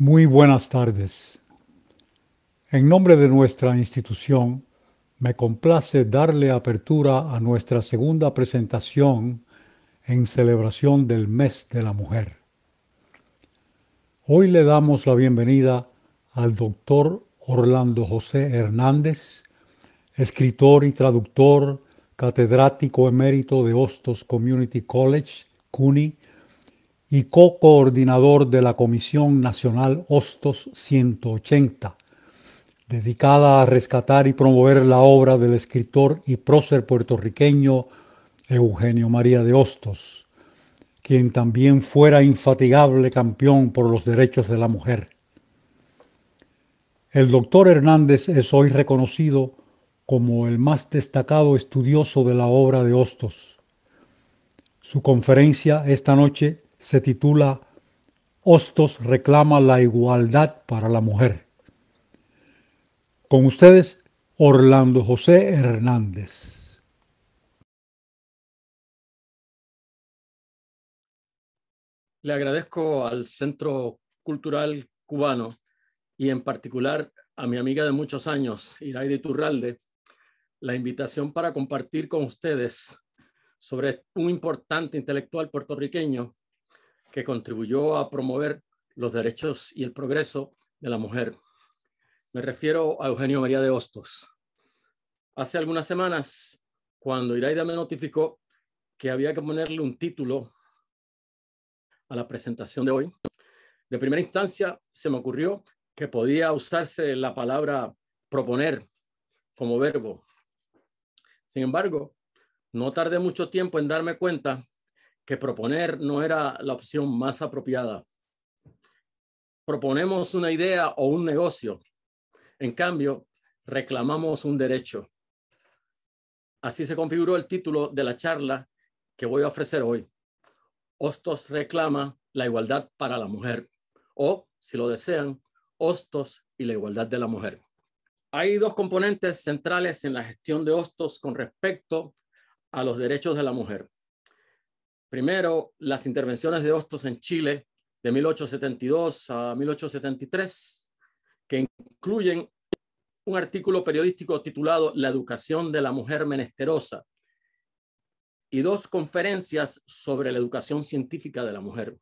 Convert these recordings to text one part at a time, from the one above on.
Muy buenas tardes. En nombre de nuestra institución, me complace darle apertura a nuestra segunda presentación en celebración del Mes de la Mujer. Hoy le damos la bienvenida al doctor Orlando José Hernández, escritor y traductor, catedrático emérito de Hostos Community College, CUNY, y co-coordinador de la Comisión Nacional Hostos 180, dedicada a rescatar y promover la obra del escritor y prócer puertorriqueño Eugenio María de Hostos, quien también fuera infatigable campeón por los derechos de la mujer. El doctor Hernández es hoy reconocido como el más destacado estudioso de la obra de Hostos. Su conferencia esta noche se titula Hostos reclama la igualdad para la mujer. Con ustedes, Orlando José Hernández. Le agradezco al Centro Cultural Cubano y en particular a mi amiga de muchos años, Iraide Turralde, la invitación para compartir con ustedes sobre un importante intelectual puertorriqueño que contribuyó a promover los derechos y el progreso de la mujer. Me refiero a Eugenio María de Hostos. Hace algunas semanas, cuando Iraida me notificó que había que ponerle un título a la presentación de hoy, de primera instancia se me ocurrió que podía usarse la palabra proponer como verbo. Sin embargo, no tardé mucho tiempo en darme cuenta que proponer no era la opción más apropiada. Proponemos una idea o un negocio. En cambio, reclamamos un derecho. Así se configuró el título de la charla que voy a ofrecer hoy. Hostos reclama la igualdad para la mujer. O, si lo desean, Hostos y la igualdad de la mujer. Hay dos componentes centrales en la gestión de Hostos con respecto a los derechos de la mujer. Primero, las intervenciones de Hostos en Chile de 1872 a 1873, que incluyen un artículo periodístico titulado La educación de la mujer menesterosa y dos conferencias sobre la educación científica de la mujer.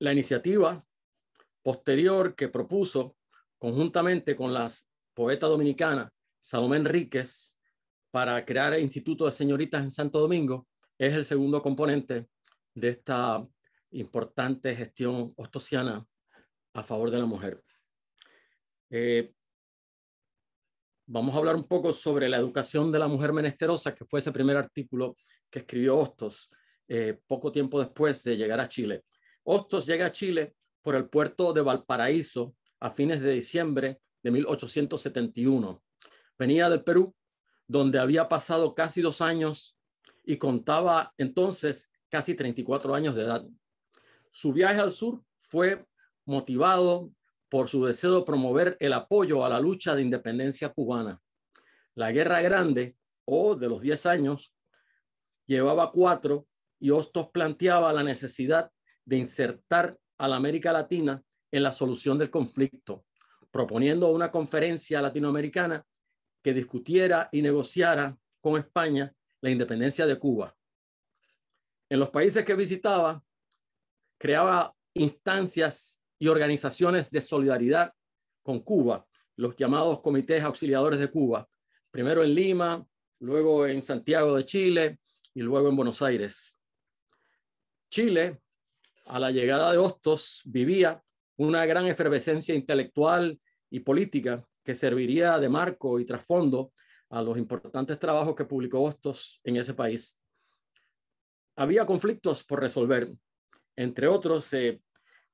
La iniciativa posterior que propuso conjuntamente con la poeta dominicana Salomé Enríquez para crear el Instituto de Señoritas en Santo Domingo, es el segundo componente de esta importante gestión ostosiana a favor de la mujer. Eh, vamos a hablar un poco sobre la educación de la mujer menesterosa, que fue ese primer artículo que escribió Ostos, eh, poco tiempo después de llegar a Chile. Ostos llega a Chile por el puerto de Valparaíso a fines de diciembre de 1871. Venía del Perú donde había pasado casi dos años y contaba entonces casi 34 años de edad. Su viaje al sur fue motivado por su deseo de promover el apoyo a la lucha de independencia cubana. La Guerra Grande, o de los 10 años, llevaba cuatro y Hostos planteaba la necesidad de insertar a la América Latina en la solución del conflicto, proponiendo una conferencia latinoamericana que discutiera y negociara con España la independencia de Cuba. En los países que visitaba, creaba instancias y organizaciones de solidaridad con Cuba, los llamados comités auxiliadores de Cuba, primero en Lima, luego en Santiago de Chile y luego en Buenos Aires. Chile, a la llegada de Hostos, vivía una gran efervescencia intelectual y política que serviría de marco y trasfondo a los importantes trabajos que publicó Hostos en ese país. Había conflictos por resolver, entre otros eh,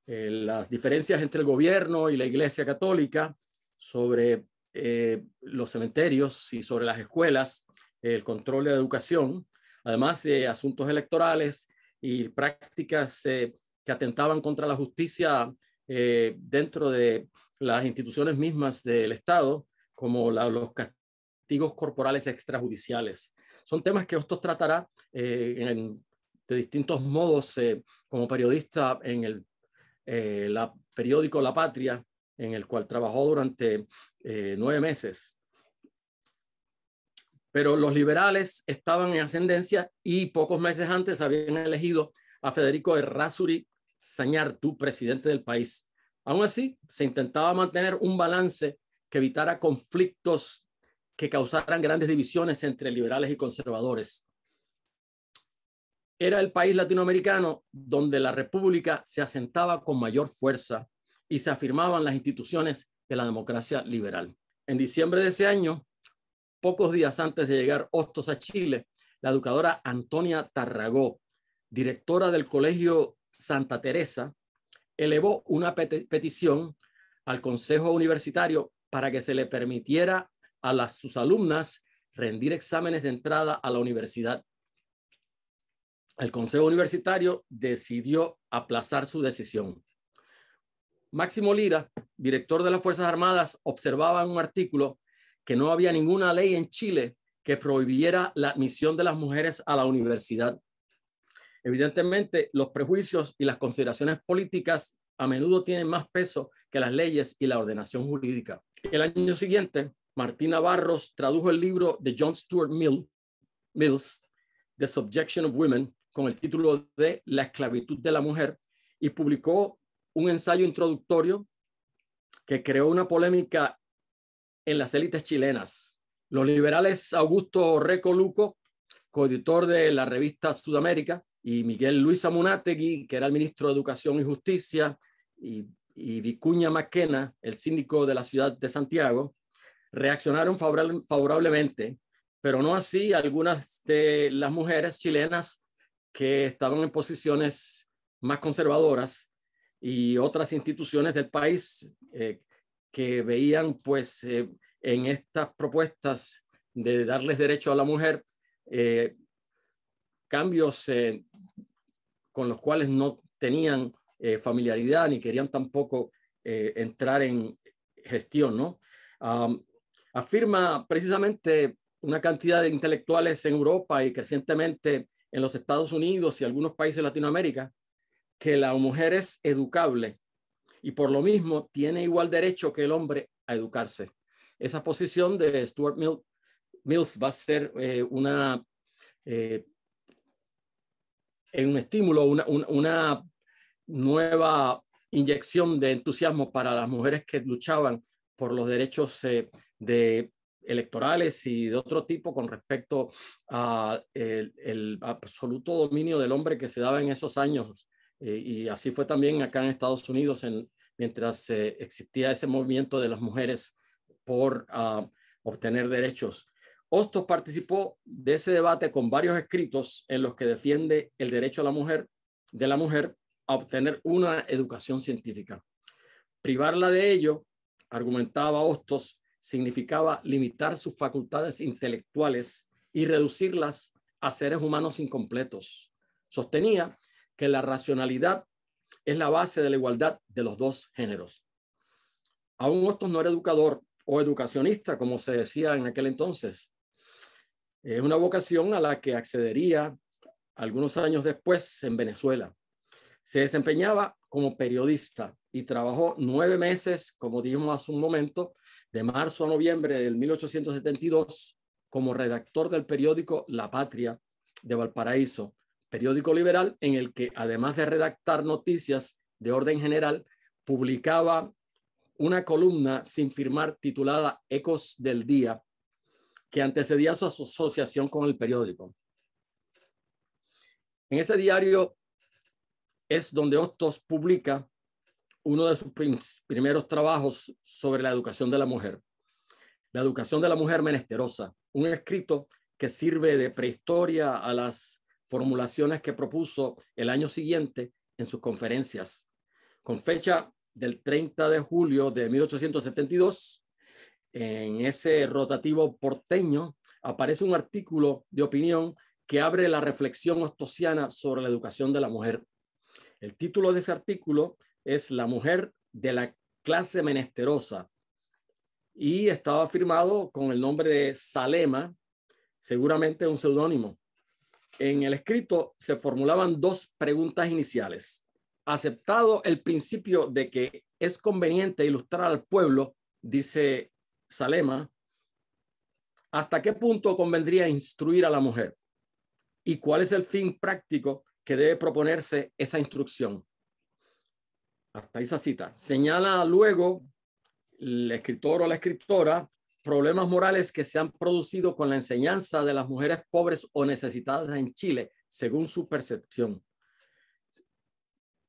eh, las diferencias entre el gobierno y la Iglesia Católica sobre eh, los cementerios y sobre las escuelas, el control de la educación, además de asuntos electorales y prácticas que atentaban contra la justicia dentro de las instituciones mismas del Estado, como los castigos corporales extrajudiciales. Son temas que Hostos tratará eh, de distintos modos eh, como periodista en el eh, la, periódico La Patria, en el cual trabajó durante nueve meses. Pero los liberales estaban en ascendencia y pocos meses antes habían elegido a Federico Errázuri tu presidente del país. Aún así, se intentaba mantener un balance que evitara conflictos que causaran grandes divisiones entre liberales y conservadores. Era el país latinoamericano donde la república se asentaba con mayor fuerza y se afirmaban las instituciones de la democracia liberal. En diciembre de ese año, pocos días antes de llegar Hostos a Chile, la educadora Antonia Tarragó, directora del Colegio Santa Teresa, elevó una petición al Consejo Universitario para que se le permitiera a sus alumnas rendir exámenes de entrada a la universidad. El Consejo Universitario decidió aplazar su decisión. Máximo Lira, director de las Fuerzas Armadas, observaba en un artículo que no había ninguna ley en Chile que prohibiera la admisión de las mujeres a la universidad. Evidentemente, los prejuicios y las consideraciones políticas a menudo tienen más peso que las leyes y la ordenación jurídica. El año siguiente, Martina Barros tradujo el libro de John Stuart Mill, Mills, The Subjection of Women, con el título de La esclavitud de la mujer, y publicó un ensayo introductorio que creó una polémica en las élites chilenas. Los liberales Augusto luco coeditor de la revista Sudamérica, y Miguel Luis Amunategui que era el ministro de Educación y Justicia, y, Vicuña Maquena, el síndico de la ciudad de Santiago, reaccionaron favorablemente, pero no así algunas de las mujeres chilenas que estaban en posiciones más conservadoras y otras instituciones del país eh, que veían pues eh, en estas propuestas de darles derecho a la mujer eh, cambios con los cuales no tenían eh, familiaridad ni querían tampoco eh, entrar en gestión, ¿no? afirma precisamente una cantidad de intelectuales en Europa y crecientemente en los Estados Unidos y algunos países de Latinoamérica que la mujer es educable y por lo mismo tiene igual derecho que el hombre a educarse. Esa posición de Stuart Mill, Mills va a ser eh, una un estímulo, una, una, nueva inyección de entusiasmo para las mujeres que luchaban por los derechos eh, de electorales y de otro tipo con respecto a el, absoluto dominio del hombre que se daba en esos años eh, y así fue también acá en Estados Unidos en, mientras eh, existía ese movimiento de las mujeres por ah, obtener derechos Hostos participó de ese debate con varios escritos en los que defiende el derecho a la mujer, de la mujer a obtener una educación científica. Privarla de ello, argumentaba Hostos, significaba limitar sus facultades intelectuales y reducirlas a seres humanos incompletos. Sostenía que la racionalidad es la base de la igualdad de los dos géneros. Aún Hostos no era educador o educacionista, como se decía en aquel entonces. Es una vocación a la que accedería algunos años después en Venezuela. Se desempeñaba como periodista y trabajó nueve meses, como dijimos hace un momento, de marzo a noviembre del 1872 como redactor del periódico La Patria de Valparaíso, periódico liberal en el que, además de redactar noticias de orden general, publicaba una columna sin firmar titulada Ecos del Día, que antecedía su asociación con el periódico. En ese diario es donde Hostos publica uno de sus primeros trabajos sobre la educación de la mujer, la educación de la mujer menesterosa, un escrito que sirve de prehistoria a las formulaciones que propuso el año siguiente en sus conferencias, con fecha del 30 de julio de 1872 en ese rotativo porteño aparece un artículo de opinión que abre la reflexión ostosiana sobre la educación de la mujer. El título de ese artículo es La mujer de la clase menesterosa y estaba firmado con el nombre de Salema, seguramente un seudónimo. En el escrito se formulaban dos preguntas iniciales. Aceptado el principio de que es conveniente ilustrar al pueblo, dice Salema, ¿hasta qué punto convendría instruir a la mujer? ¿Y cuál es el fin práctico que debe proponerse esa instrucción? Hasta esa cita. Señala luego el escritor o la escritora problemas morales que se han producido con la enseñanza de las mujeres pobres o necesitadas en Chile, según su percepción.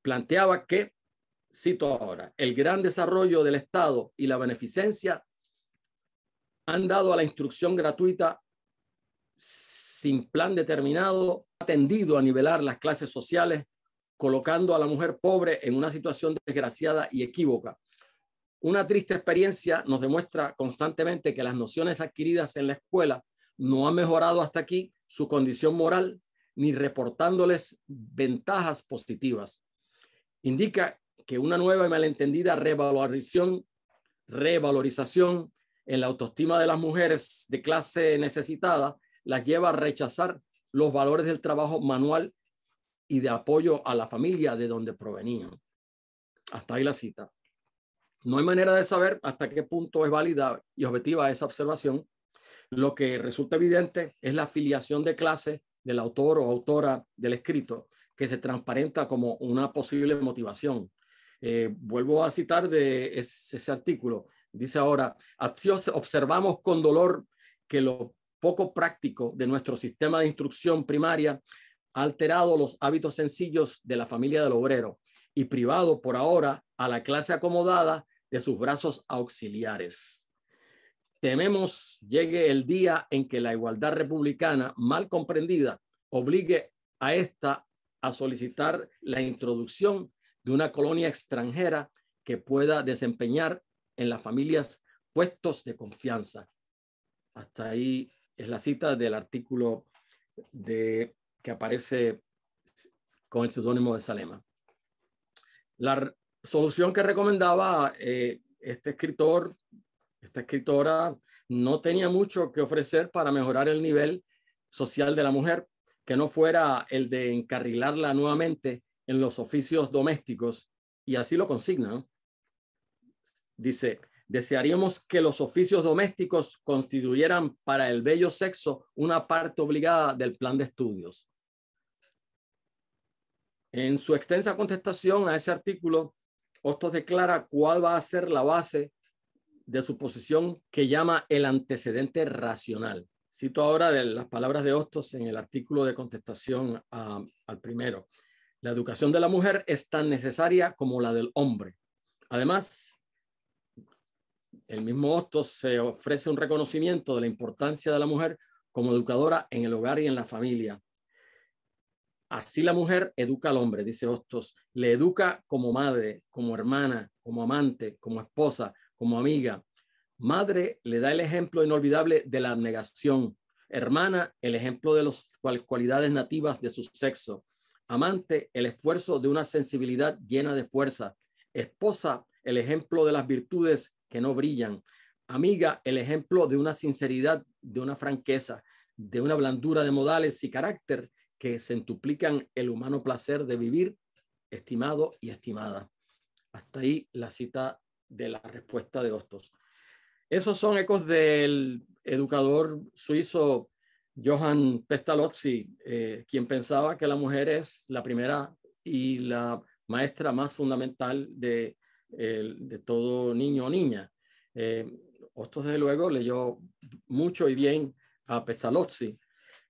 Planteaba que, cito ahora, el gran desarrollo del Estado y la beneficencia han dado a la instrucción gratuita sin plan determinado, atendido a nivelar las clases sociales, colocando a la mujer pobre en una situación desgraciada y equívoca. Una triste experiencia nos demuestra constantemente que las nociones adquiridas en la escuela no han mejorado hasta aquí su condición moral ni reportándoles ventajas positivas. Indica que una nueva y malentendida revalorización, revalorización en la autoestima de las mujeres de clase necesitada las lleva a rechazar los valores del trabajo manual y de apoyo a la familia de donde provenían. Hasta ahí la cita. No hay manera de saber hasta qué punto es válida y objetiva esa observación. Lo que resulta evidente es la afiliación de clase del autor o autora del escrito, que se transparenta como una posible motivación. Eh, vuelvo a citar de ese artículo. Dice ahora, observamos con dolor que lo poco práctico de nuestro sistema de instrucción primaria ha alterado los hábitos sencillos de la familia del obrero y privado por ahora a la clase acomodada de sus brazos auxiliares. Tememos llegue el día en que la igualdad republicana mal comprendida obligue a esta a solicitar la introducción de una colonia extranjera que pueda desempeñar en las familias puestos de confianza. Hasta ahí es la cita del artículo de, que aparece con el seudónimo de Salema. La solución que recomendaba eh, este escritor, esta escritora, no tenía mucho que ofrecer para mejorar el nivel social de la mujer, que no fuera el de encarrilarla nuevamente en los oficios domésticos, y así lo consigna. Dice, desearíamos que los oficios domésticos constituyeran para el bello sexo una parte obligada del plan de estudios. En su extensa contestación a ese artículo, Hostos declara cuál va a ser la base de su posición que llama el antecedente racional. Cito ahora las palabras de Hostos en el artículo de contestación ah, al primero. La educación de la mujer es tan necesaria como la del hombre. Además, el mismo Hostos se ofrece un reconocimiento de la importancia de la mujer como educadora en el hogar y en la familia. Así la mujer educa al hombre, dice Hostos, le educa como madre, como hermana, como amante, como esposa, como amiga. Madre le da el ejemplo inolvidable de la abnegación. Hermana, el ejemplo de las cualidades nativas de su sexo. Amante, el esfuerzo de una sensibilidad llena de fuerza. Esposa, el ejemplo de las virtudes que no brillan. Amiga, el ejemplo de una sinceridad, de una franqueza, de una blandura de modales y carácter que centuplican el humano placer de vivir, estimado y estimada. Hasta ahí la cita de la respuesta de Hostos. Esos son ecos del educador suizo Johann Pestalozzi, eh, quien pensaba que la mujer es la primera y la maestra más fundamental de de todo niño o niña. Eh, Hostos, desde luego, leyó mucho y bien a Pestalozzi.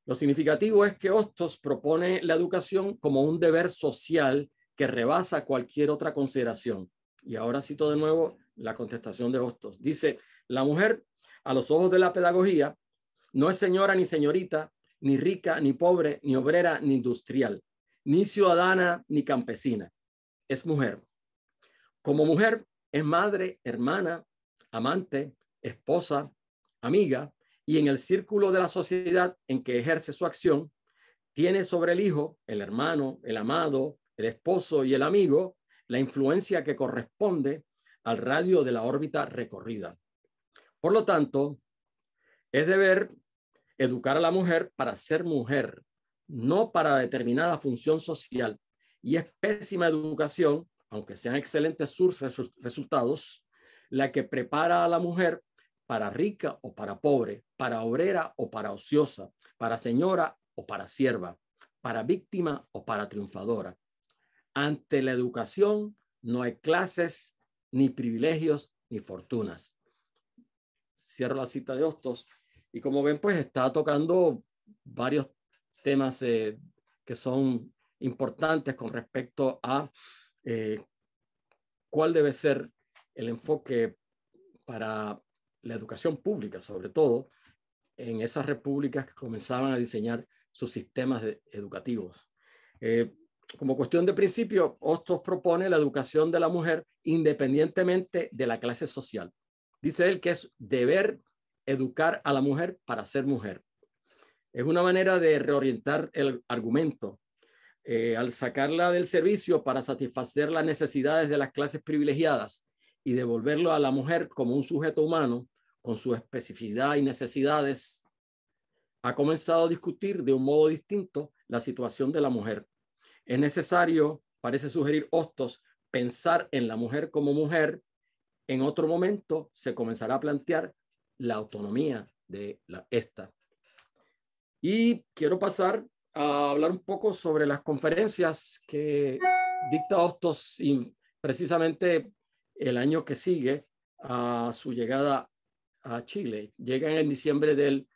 Lo significativo es que Hostos propone la educación como un deber social que rebasa cualquier otra consideración. Y ahora cito de nuevo la contestación de Hostos. Dice, la mujer, a los ojos de la pedagogía, no es señora ni señorita, ni rica, ni pobre, ni obrera, ni industrial, ni ciudadana, ni campesina. Es mujer. Como mujer es madre, hermana, amante, esposa, amiga, y en el círculo de la sociedad en que ejerce su acción, tiene sobre el hijo, el hermano, el amado, el esposo y el amigo la influencia que corresponde al radio de la órbita recorrida. Por lo tanto, es deber educar a la mujer para ser mujer, no para determinada función social. Y es pésima educación aunque sean excelentes sus resultados, la que prepara a la mujer para rica o para pobre, para obrera o para ociosa, para señora o para sierva, para víctima o para triunfadora. Ante la educación no hay clases, ni privilegios, ni fortunas. Cierro la cita de Hostos. Y como ven, pues está tocando varios temas eh, que son importantes con respecto a eh, cuál debe ser el enfoque para la educación pública, sobre todo en esas repúblicas que comenzaban a diseñar sus sistemas educativos. Eh, como cuestión de principio, Hostos propone la educación de la mujer independientemente de la clase social. Dice él que es deber educar a la mujer para ser mujer. Es una manera de reorientar el argumento eh, al sacarla del servicio para satisfacer las necesidades de las clases privilegiadas y devolverlo a la mujer como un sujeto humano con su especificidad y necesidades, ha comenzado a discutir de un modo distinto la situación de la mujer. Es necesario, parece sugerir Hostos, pensar en la mujer como mujer. En otro momento se comenzará a plantear la autonomía de la, esta. Y quiero pasar a hablar un poco sobre las conferencias que dicta Hostos y precisamente el año que sigue a su llegada a Chile. Llegan en diciembre del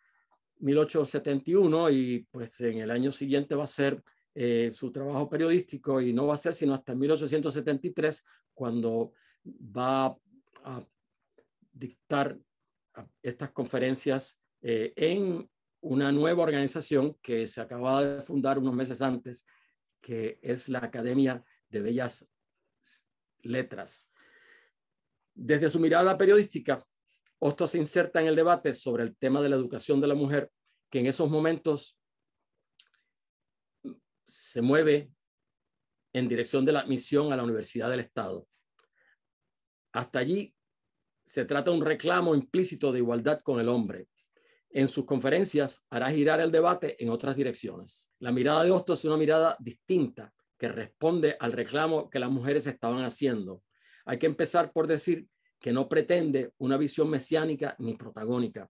1871 y pues en el año siguiente va a ser eh, su trabajo periodístico y no va a ser sino hasta 1873 cuando va a dictar estas conferencias eh, en una nueva organización que se acababa de fundar unos meses antes, que es la Academia de Bellas Letras. Desde su mirada periodística, Osto se inserta en el debate sobre el tema de la educación de la mujer, que en esos momentos se mueve en dirección de la admisión a la Universidad del Estado. Hasta allí se trata un reclamo implícito de igualdad con el hombre, en sus conferencias hará girar el debate en otras direcciones. La mirada de Hostos es una mirada distinta que responde al reclamo que las mujeres estaban haciendo. Hay que empezar por decir que no pretende una visión mesiánica ni protagónica.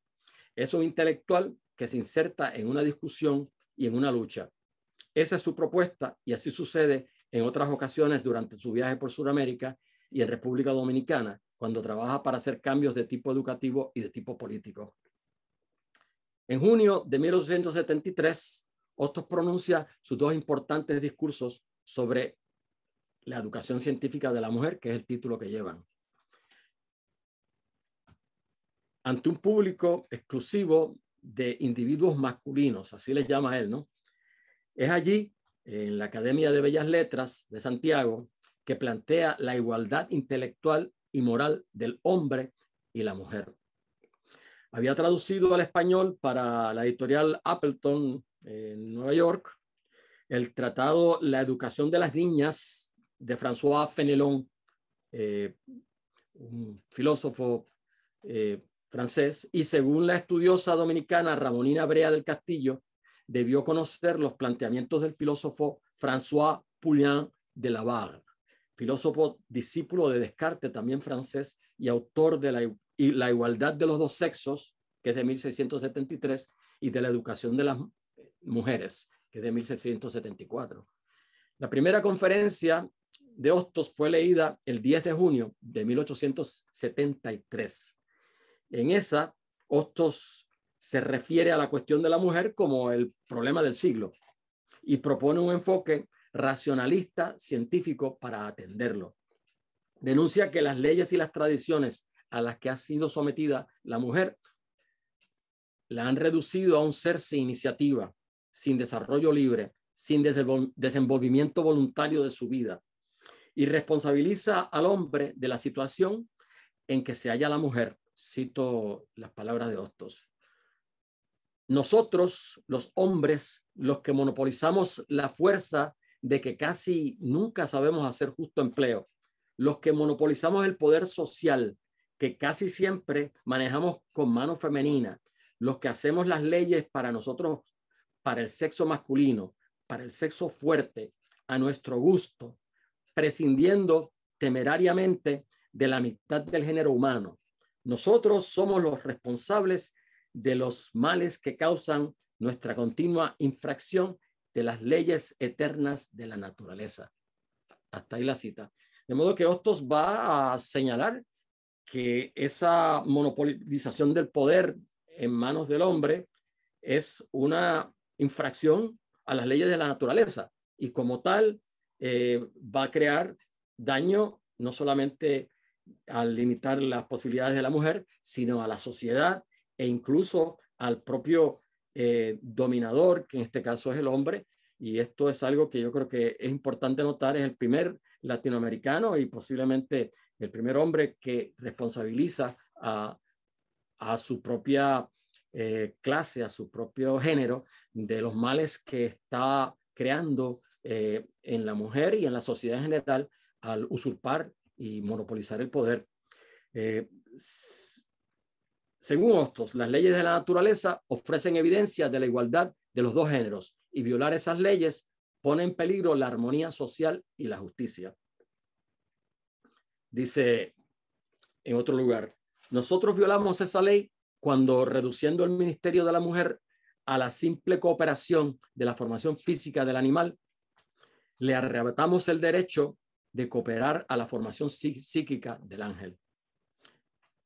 Es un intelectual que se inserta en una discusión y en una lucha. Esa es su propuesta y así sucede en otras ocasiones durante su viaje por Sudamérica y en República Dominicana, cuando trabaja para hacer cambios de tipo educativo y de tipo político. En junio de 1873, Hostos pronuncia sus dos importantes discursos sobre la educación científica de la mujer, que es el título que llevan. Ante un público exclusivo de individuos masculinos, así les llama él, ¿no? Es allí, en la Academia de Bellas Letras de Santiago, que plantea la igualdad intelectual y moral del hombre y la mujer había traducido al español para la editorial Appleton en Nueva York el tratado La educación de las niñas de François Fenelon, eh, un filósofo eh, francés, y según la estudiosa dominicana Ramonina Brea del Castillo, debió conocer los planteamientos del filósofo François Poullain de Lavarre, filósofo discípulo de Descartes, también francés, y autor de la y la igualdad de los dos sexos, que es de 1673, y de la educación de las mujeres, que es de 1674. La primera conferencia de Hostos fue leída el 10 de junio de 1873. En esa, Hostos se refiere a la cuestión de la mujer como el problema del siglo y propone un enfoque racionalista científico para atenderlo. Denuncia que las leyes y las tradiciones a las que ha sido sometida la mujer la han reducido a un ser sin iniciativa, sin desarrollo libre, sin desenvolvimiento voluntario de su vida y responsabiliza al hombre de la situación en que se halla la mujer. Cito las palabras de Hostos. Nosotros, los hombres, los que monopolizamos la fuerza de que casi nunca sabemos hacer justo empleo, los que monopolizamos el poder social, casi siempre manejamos con mano femenina, los que hacemos las leyes para nosotros, para el sexo masculino, para el sexo fuerte, a nuestro gusto, prescindiendo temerariamente de la mitad del género humano. Nosotros somos los responsables de los males que causan nuestra continua infracción de las leyes eternas de la naturaleza. Hasta ahí la cita. De modo que Hostos va a señalar que esa monopolización del poder en manos del hombre es una infracción a las leyes de la naturaleza y como tal eh, va a crear daño no solamente al limitar las posibilidades de la mujer, sino a la sociedad e incluso al propio eh, dominador, que en este caso es el hombre. Y esto es algo que yo creo que es importante notar, es el primer latinoamericano y posiblemente el primer hombre que responsabiliza a, su propia eh, clase, a su propio género, de los males que está creando eh, en la mujer y en la sociedad en general al usurpar y monopolizar el poder. Eh, según Hostos, las leyes de la naturaleza ofrecen evidencia de la igualdad de los dos géneros y violar esas leyes pone en peligro la armonía social y la justicia. Dice en otro lugar, nosotros violamos esa ley cuando reduciendo el ministerio de la mujer a la simple cooperación de la formación física del animal, le arrebatamos el derecho de cooperar a la formación psíquica del ángel.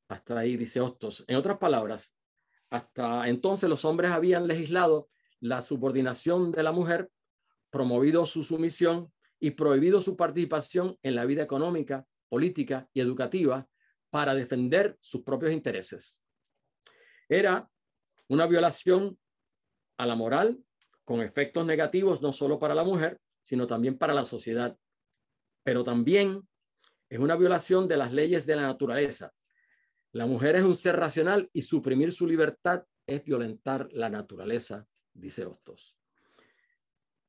Hasta ahí dice Hostos. En otras palabras, hasta entonces los hombres habían legislado la subordinación de la mujer promovido su sumisión y prohibido su participación en la vida económica, política y educativa para defender sus propios intereses. Era una violación a la moral con efectos negativos no solo para la mujer, sino también para la sociedad. Pero también es una violación de las leyes de la naturaleza. La mujer es un ser racional y suprimir su libertad es violentar la naturaleza, dice Hostos.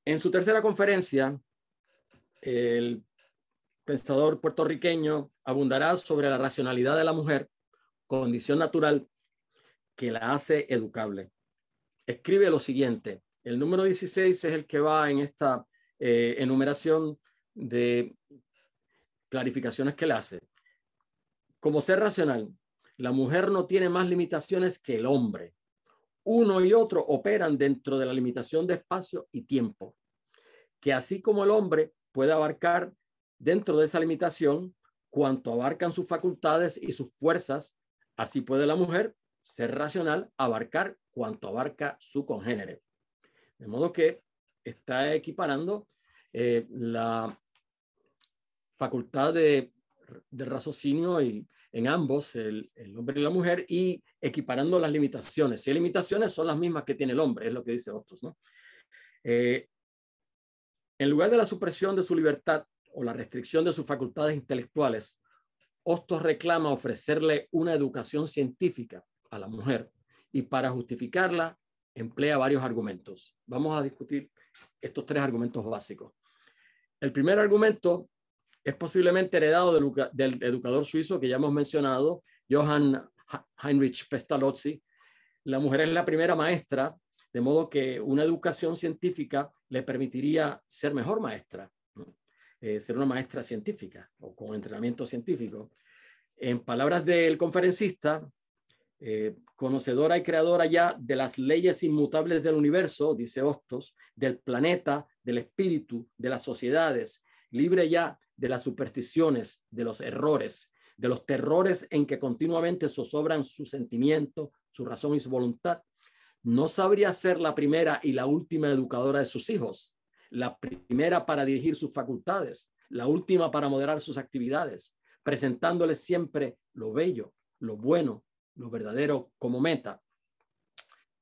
En su tercera conferencia, el pensador puertorriqueño abundará sobre la racionalidad de la mujer, condición natural que la hace educable. Escribe lo siguiente, el número 16 es el que va en esta eh, enumeración de clarificaciones que le hace. Como ser racional, la mujer no tiene más limitaciones que el hombre uno y otro operan dentro de la limitación de espacio y tiempo, que así como el hombre puede abarcar dentro de esa limitación cuanto abarcan sus facultades y sus fuerzas, así puede la mujer ser racional, abarcar cuanto abarca su congénere. De modo que está equiparando eh, la facultad de, de raciocinio y en ambos, el, hombre y la mujer, y equiparando las limitaciones. Si hay limitaciones, son las mismas que tiene el hombre, es lo que dice otros. ¿no? Eh, en lugar de la supresión de su libertad o la restricción de sus facultades intelectuales, Hostos reclama ofrecerle una educación científica a la mujer y para justificarla emplea varios argumentos. Vamos a discutir estos tres argumentos básicos. El primer argumento es posiblemente heredado del, educador suizo que ya hemos mencionado, Johann Heinrich Pestalozzi. La mujer es la primera maestra, de modo que una educación científica le permitiría ser mejor maestra, eh, ser una maestra científica o con entrenamiento científico. En palabras del conferencista, eh, conocedora y creadora ya de las leyes inmutables del universo, dice Hostos, del planeta, del espíritu, de las sociedades, libre ya de las supersticiones, de los errores, de los terrores en que continuamente zozobran su sentimiento, su razón y su voluntad, no sabría ser la primera y la última educadora de sus hijos, la primera para dirigir sus facultades, la última para moderar sus actividades, presentándoles siempre lo bello, lo bueno, lo verdadero como meta.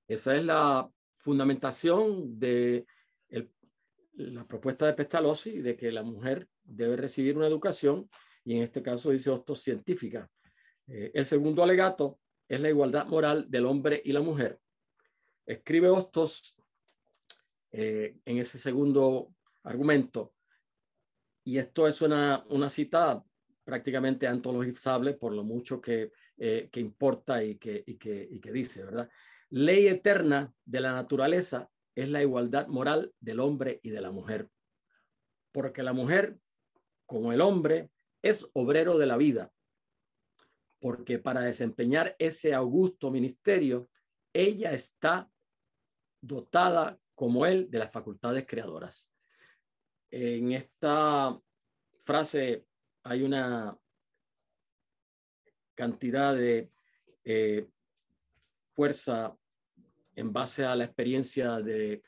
Esa es la fundamentación de la propuesta de Pestalozzi de que la mujer debe recibir una educación y en este caso dice Ostos científica. Eh, el segundo alegato es la igualdad moral del hombre y la mujer. Escribe Hostos eh, en ese segundo argumento, y esto es una, una cita prácticamente antologizable por lo mucho que, eh, importa y que, y que dice, ¿verdad? Ley eterna de la naturaleza es la igualdad moral del hombre y de la mujer. Porque la mujer, como el hombre, es obrero de la vida. Porque para desempeñar ese augusto ministerio, ella está dotada como él de las facultades creadoras. En esta frase hay una cantidad de eh, fuerza en base a la experiencia de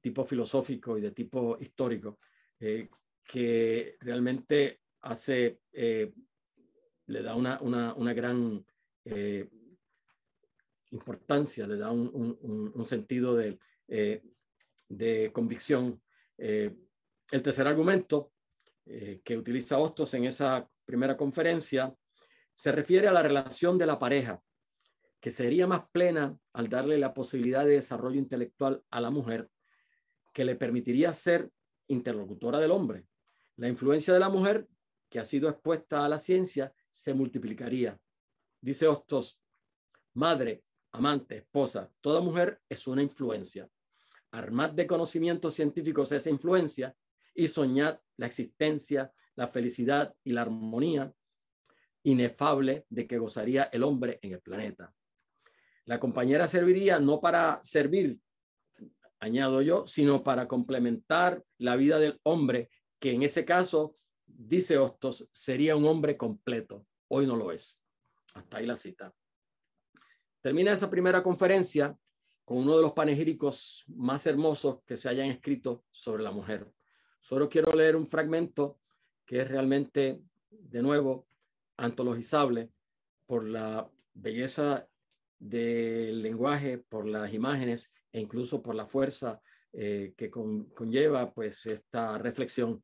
tipo filosófico y de tipo histórico, eh, que realmente hace, eh, le da una, gran eh, importancia, le da un, sentido de, de convicción. el tercer argumento que utiliza Hostos en esa primera conferencia se refiere a la relación de la pareja que sería más plena al darle la posibilidad de desarrollo intelectual a la mujer, que le permitiría ser interlocutora del hombre. La influencia de la mujer, que ha sido expuesta a la ciencia, se multiplicaría. Dice Hostos, madre, amante, esposa, toda mujer es una influencia. Armad de conocimientos científicos esa influencia y soñad la existencia, la felicidad y la armonía inefable de que gozaría el hombre en el planeta. La compañera serviría no para servir, añado yo, sino para complementar la vida del hombre, que en ese caso, dice Hostos, sería un hombre completo. Hoy no lo es. Hasta ahí la cita. Termina esa primera conferencia con uno de los panegíricos más hermosos que se hayan escrito sobre la mujer. Solo quiero leer un fragmento que es realmente, de nuevo, antologizable por la belleza del lenguaje, por las imágenes e incluso por la fuerza eh, que conlleva pues esta reflexión.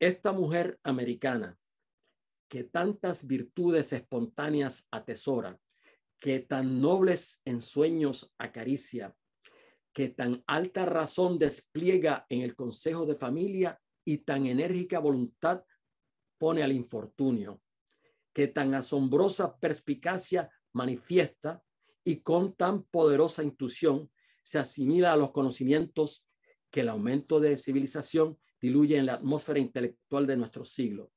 Esta mujer americana que tantas virtudes espontáneas atesora, que tan nobles ensueños acaricia, que tan alta razón despliega en el consejo de familia y tan enérgica voluntad pone al infortunio, que tan asombrosa perspicacia manifiesta y con tan poderosa intuición se asimila a los conocimientos que el aumento de civilización diluye en la atmósfera intelectual de nuestro siglo.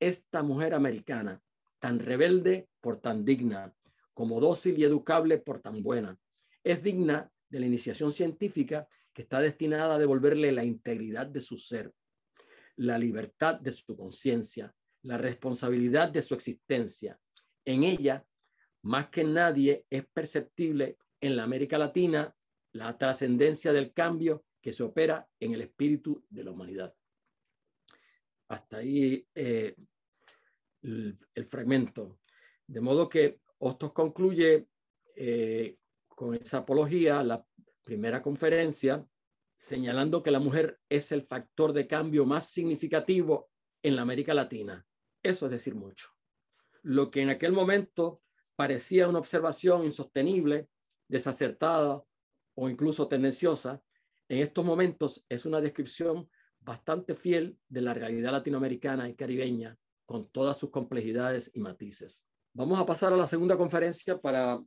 Esta mujer americana, tan rebelde por tan digna, como dócil y educable por tan buena, es digna de la iniciación científica que está destinada a devolverle la integridad de su ser, la libertad de su conciencia, la responsabilidad de su existencia. En ella más que nadie es perceptible en la América Latina la trascendencia del cambio que se opera en el espíritu de la humanidad. Hasta ahí eh, el, fragmento. De modo que Hostos concluye eh, con esa apología, la primera conferencia, señalando que la mujer es el factor de cambio más significativo en la América Latina. Eso es decir mucho. Lo que en aquel momento parecía una observación insostenible, desacertada o incluso tendenciosa, en estos momentos es una descripción bastante fiel de la realidad latinoamericana y caribeña con todas sus complejidades y matices. Vamos a pasar a la segunda conferencia para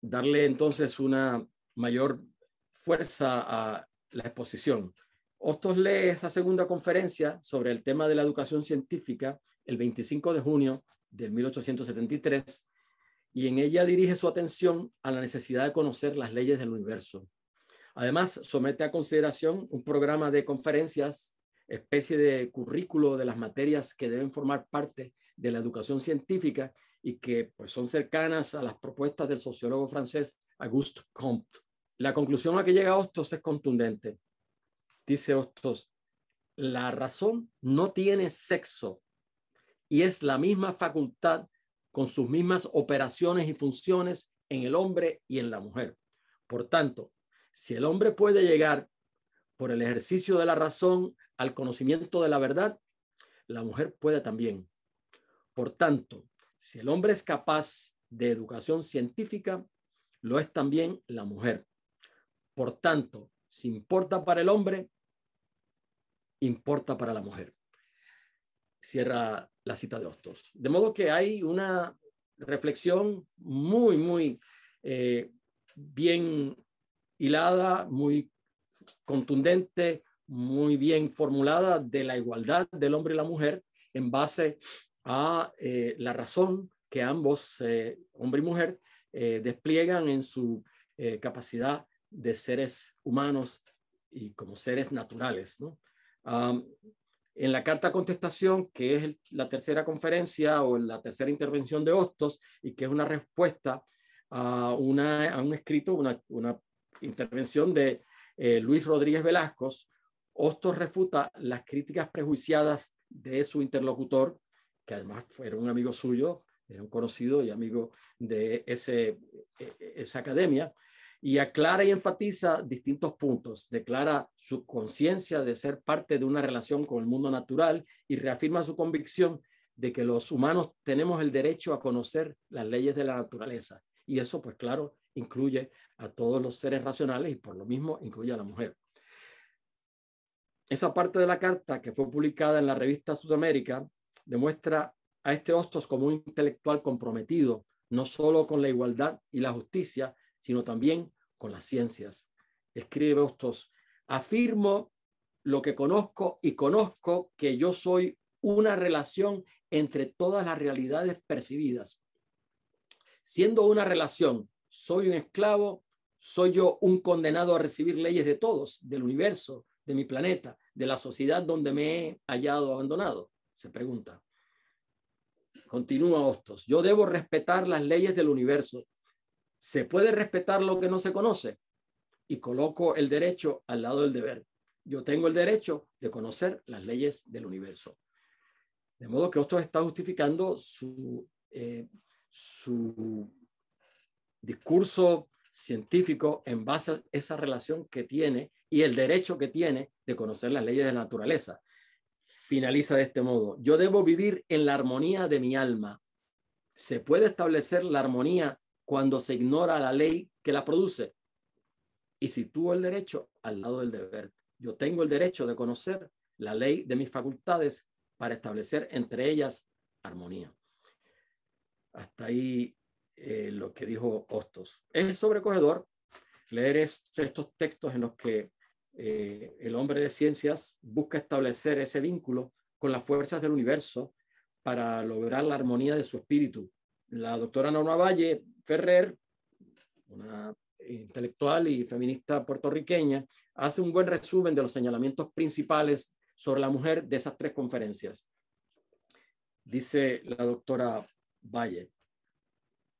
darle entonces una mayor fuerza a la exposición. Hostos lee esta segunda conferencia sobre el tema de la educación científica el 25 de junio del 1873, y en ella dirige su atención a la necesidad de conocer las leyes del universo. Además, somete a consideración un programa de conferencias, especie de currículo de las materias que deben formar parte de la educación científica y que pues, son cercanas a las propuestas del sociólogo francés Auguste Comte. La conclusión a que llega Hostos es contundente. Dice Hostos, la razón no tiene sexo y es la misma facultad con sus mismas operaciones y funciones en el hombre y en la mujer. Por tanto, si el hombre puede llegar por el ejercicio de la razón al conocimiento de la verdad, la mujer puede también. Por tanto, si el hombre es capaz de educación científica, lo es también la mujer. Por tanto, si importa para el hombre, importa para la mujer cierra la cita de Hostos. De modo que hay una reflexión muy, muy eh, bien hilada, muy contundente, muy bien formulada de la igualdad del hombre y la mujer en base a eh, la razón que ambos, eh, hombre y mujer, despliegan en su capacidad de seres humanos y como seres naturales. En la carta contestación, que es la tercera conferencia o la tercera intervención de Hostos y que es una respuesta a, una, a un escrito, una, una intervención de eh, Luis Rodríguez Velasco, Hostos refuta las críticas prejuiciadas de su interlocutor, que además era un amigo suyo, era un conocido y amigo de ese, e, e, esa academia, y aclara y enfatiza distintos puntos. Declara su conciencia de ser parte de una relación con el mundo natural y reafirma su convicción de que los humanos tenemos el derecho a conocer las leyes de la naturaleza. Y eso, pues claro, incluye a todos los seres racionales y por lo mismo incluye a la mujer. Esa parte de la carta que fue publicada en la revista Sudamérica demuestra a este Hostos como un intelectual comprometido no solo con la igualdad y la justicia, sino también con las ciencias. Escribe Hostos, afirmo lo que conozco y conozco que yo soy una relación entre todas las realidades percibidas. Siendo una relación, soy un esclavo, soy yo un condenado a recibir leyes de todos, del universo, de mi planeta, de la sociedad donde me he hallado abandonado, se pregunta. Continúa Hostos, yo debo respetar las leyes del universo, ¿Se puede respetar lo que no se conoce? Y coloco el derecho al lado del deber. Yo tengo el derecho de conocer las leyes del universo. De modo que esto está justificando su, eh, su discurso científico en base a esa relación que tiene y el derecho que tiene de conocer las leyes de la naturaleza. Finaliza de este modo, yo debo vivir en la armonía de mi alma. ¿Se puede establecer la armonía cuando se ignora la ley que la produce. Y tuvo el derecho al lado del deber. Yo tengo el derecho de conocer la ley de mis facultades para establecer entre ellas armonía. Hasta ahí eh, lo que dijo Hostos. Es sobrecogedor leer estos textos en los que eh, el hombre de ciencias busca establecer ese vínculo con las fuerzas del universo para lograr la armonía de su espíritu. La doctora Norma Valle Ferrer, una intelectual y feminista puertorriqueña, hace un buen resumen de los señalamientos principales sobre la mujer de esas tres conferencias. Dice la doctora Valle.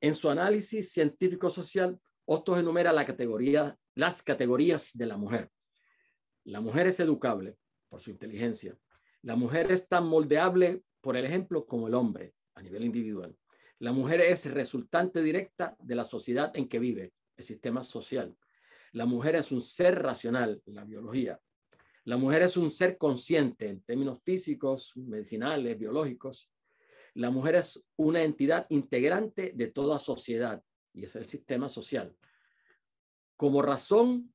En su análisis científico-social, Hostos enumera las categorías de la mujer. La mujer es educable por su inteligencia. La mujer es tan moldeable por el ejemplo como el hombre a nivel individual. La mujer es resultante directa de la sociedad en que vive, el sistema social. La mujer es un ser racional, la biología. La mujer es un ser consciente en términos físicos, medicinales, biológicos. La mujer es una entidad integrante de toda sociedad y es el sistema social. Como razón,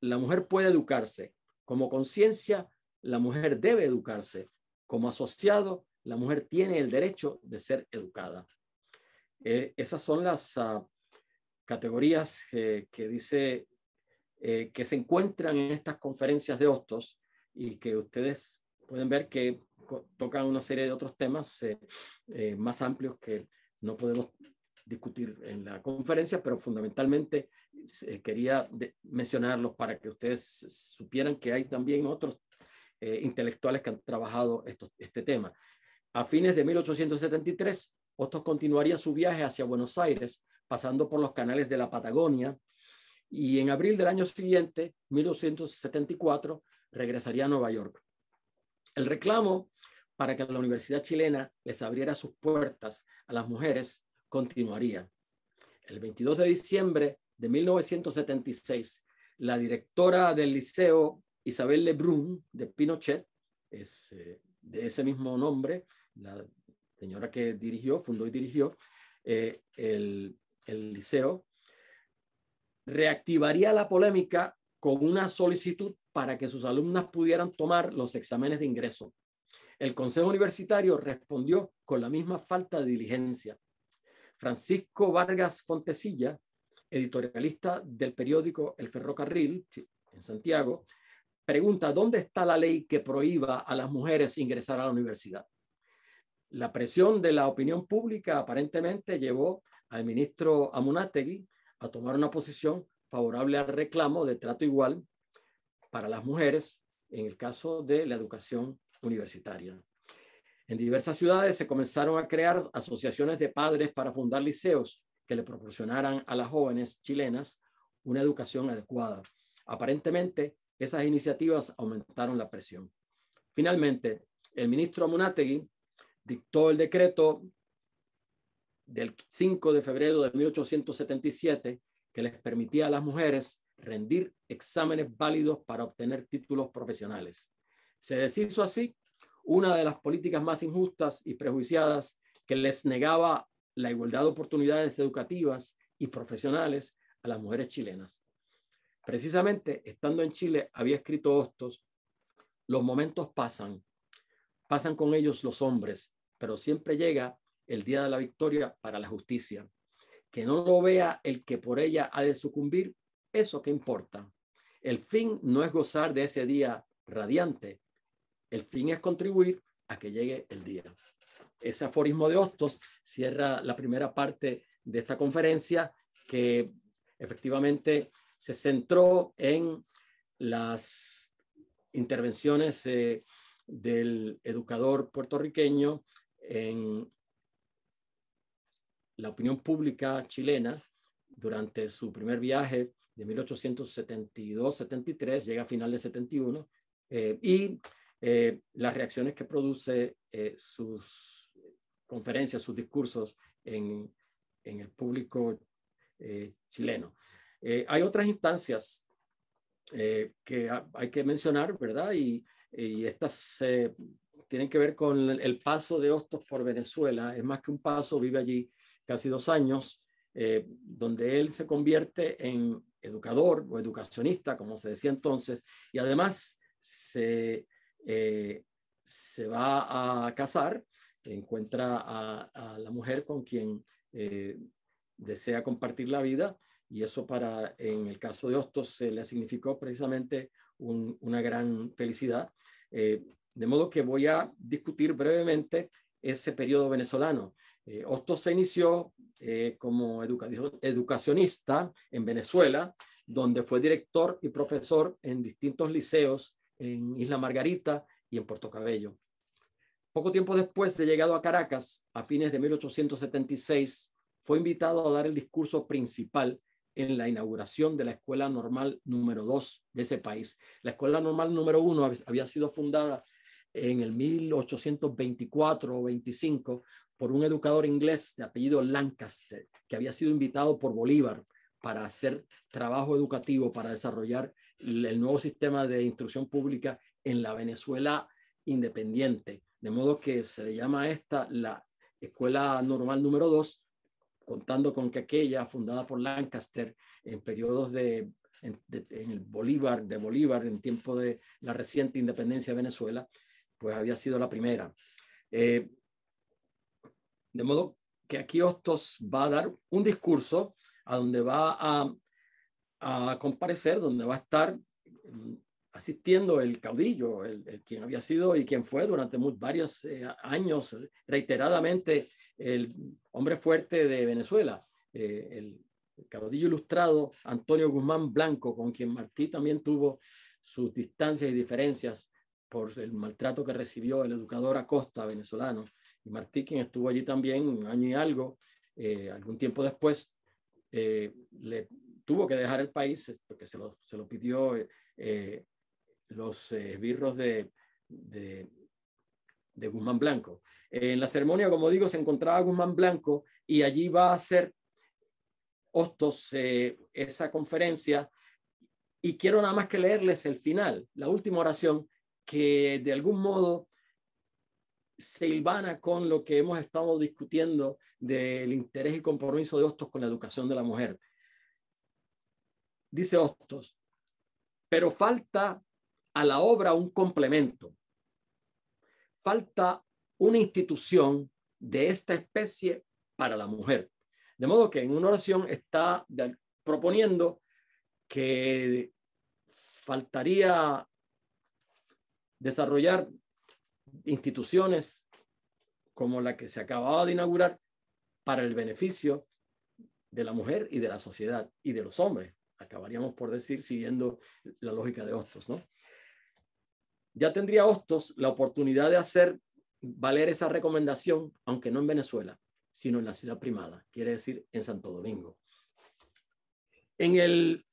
la mujer puede educarse. Como conciencia, la mujer debe educarse. Como asociado, la mujer tiene el derecho de ser educada. Eh, esas son las ah, categorías que dice eh, que se encuentran en estas conferencias de hostos y que ustedes pueden ver que tocan una serie de otros temas eh, más amplios que no podemos discutir en la conferencia, pero fundamentalmente quería mencionarlos para que ustedes supieran que hay también otros intelectuales que han trabajado esto, este tema. A fines de 1873, Hostos continuaría su viaje hacia Buenos Aires, pasando por los canales de la Patagonia, y en abril del año siguiente, 1974, regresaría a Nueva York. El reclamo para que la Universidad chilena les abriera sus puertas a las mujeres continuaría. El 22 de diciembre de 1976, la directora del liceo Isabel Lebrun de Pinochet, es eh, de ese mismo nombre, la señora que dirigió, fundó y dirigió eh, el, el liceo, reactivaría la polémica con una solicitud para que sus alumnas pudieran tomar los exámenes de ingreso. El Consejo Universitario respondió con la misma falta de diligencia. Francisco Vargas Fontecilla, editorialista del periódico El Ferrocarril en Santiago, pregunta, ¿dónde está la ley que prohíba a las mujeres ingresar a la universidad? La presión de la opinión pública aparentemente llevó al ministro Amunategui a tomar una posición favorable al reclamo de trato igual para las mujeres en el caso de la educación universitaria. En diversas ciudades se comenzaron a crear asociaciones de padres para fundar liceos que le proporcionaran a las jóvenes chilenas una educación adecuada. Aparentemente, esas iniciativas aumentaron la presión. Finalmente, el ministro Amunategui dictó el decreto del 5 de febrero de 1877 que les permitía a las mujeres rendir exámenes válidos para obtener títulos profesionales. Se deshizo así una de las políticas más injustas y prejuiciadas que les negaba la igualdad de oportunidades educativas y profesionales a las mujeres chilenas. Precisamente estando en Chile había escrito Hostos, los momentos pasan, pasan con ellos los hombres, pero siempre llega el día de la victoria para la justicia. Que no lo vea el que por ella ha de sucumbir, eso que importa. El fin no es gozar de ese día radiante, el fin es contribuir a que llegue el día. Ese aforismo de Hostos cierra la primera parte de esta conferencia que efectivamente se centró en las intervenciones eh, del educador puertorriqueño en la opinión pública chilena durante su primer viaje de 1872-73, llega a final de 71, y eh, eh, las reacciones que produce eh, sus conferencias, sus discursos en, en el público chileno. hay otras instancias que hay que mencionar, ¿verdad? Y, y estas tienen que ver con el paso de Hostos por Venezuela. Es más que un paso, vive allí casi dos años, eh, donde él se convierte en educador o educacionista, como se decía entonces, y además se, eh, se va a casar, encuentra a, la mujer con quien eh, desea compartir la vida, y eso para, en el caso de Hostos, se le significó precisamente una gran felicidad. De modo que voy a discutir brevemente ese periodo venezolano. Eh, se inició eh, como educacionista en Venezuela, donde fue director y profesor en distintos liceos en Isla Margarita y en Puerto Cabello. Poco tiempo después de llegado a Caracas, a fines de 1876, fue invitado a dar el discurso principal en la inauguración de la Escuela Normal número 2 de ese país. La Escuela Normal número 1 había sido fundada en el 1824 o 25 por un educador inglés de apellido Lancaster, que había sido invitado por Bolívar para hacer trabajo educativo, para desarrollar el nuevo sistema de instrucción pública en la Venezuela independiente. De modo que se le llama a esta la Escuela Normal número 2, contando con que aquella fundada por Lancaster en periodos de de, en, el Bolívar, de Bolívar, en tiempo de la reciente independencia de Venezuela, pues había sido la primera. Eh, de modo que aquí Hostos va a dar un discurso a donde va a, comparecer, donde va a estar asistiendo el caudillo, el, quien había sido y quien fue durante varios eh, años reiteradamente el hombre fuerte de Venezuela, eh, el caudillo ilustrado Antonio Guzmán Blanco, con quien Martí también tuvo sus distancias y diferencias por el maltrato que recibió el educador Acosta, venezolano. Y Martí, quien estuvo allí también un año y algo, eh, algún tiempo después, eh, le tuvo que dejar el país porque se lo, se lo pidió eh, los esbirros de, de, Guzmán Blanco. en la ceremonia, como digo, se encontraba Guzmán Blanco y allí va a ser Hostos esa conferencia. Y quiero nada más que leerles el final, la última oración que de algún modo se ilvana con lo que hemos estado discutiendo del interés y compromiso de Hostos con la educación de la mujer. Dice Hostos, pero falta a la obra un complemento. Falta una institución de esta especie para la mujer. De modo que en una oración está proponiendo que faltaría desarrollar instituciones como la que se acababa de inaugurar para el beneficio de la mujer y de la sociedad y de los hombres. Acabaríamos por decir siguiendo la lógica de Hostos, ¿no? Ya tendría Hostos la oportunidad de hacer valer esa recomendación, aunque no en Venezuela, sino en la ciudad primada, quiere decir en Santo Domingo. En el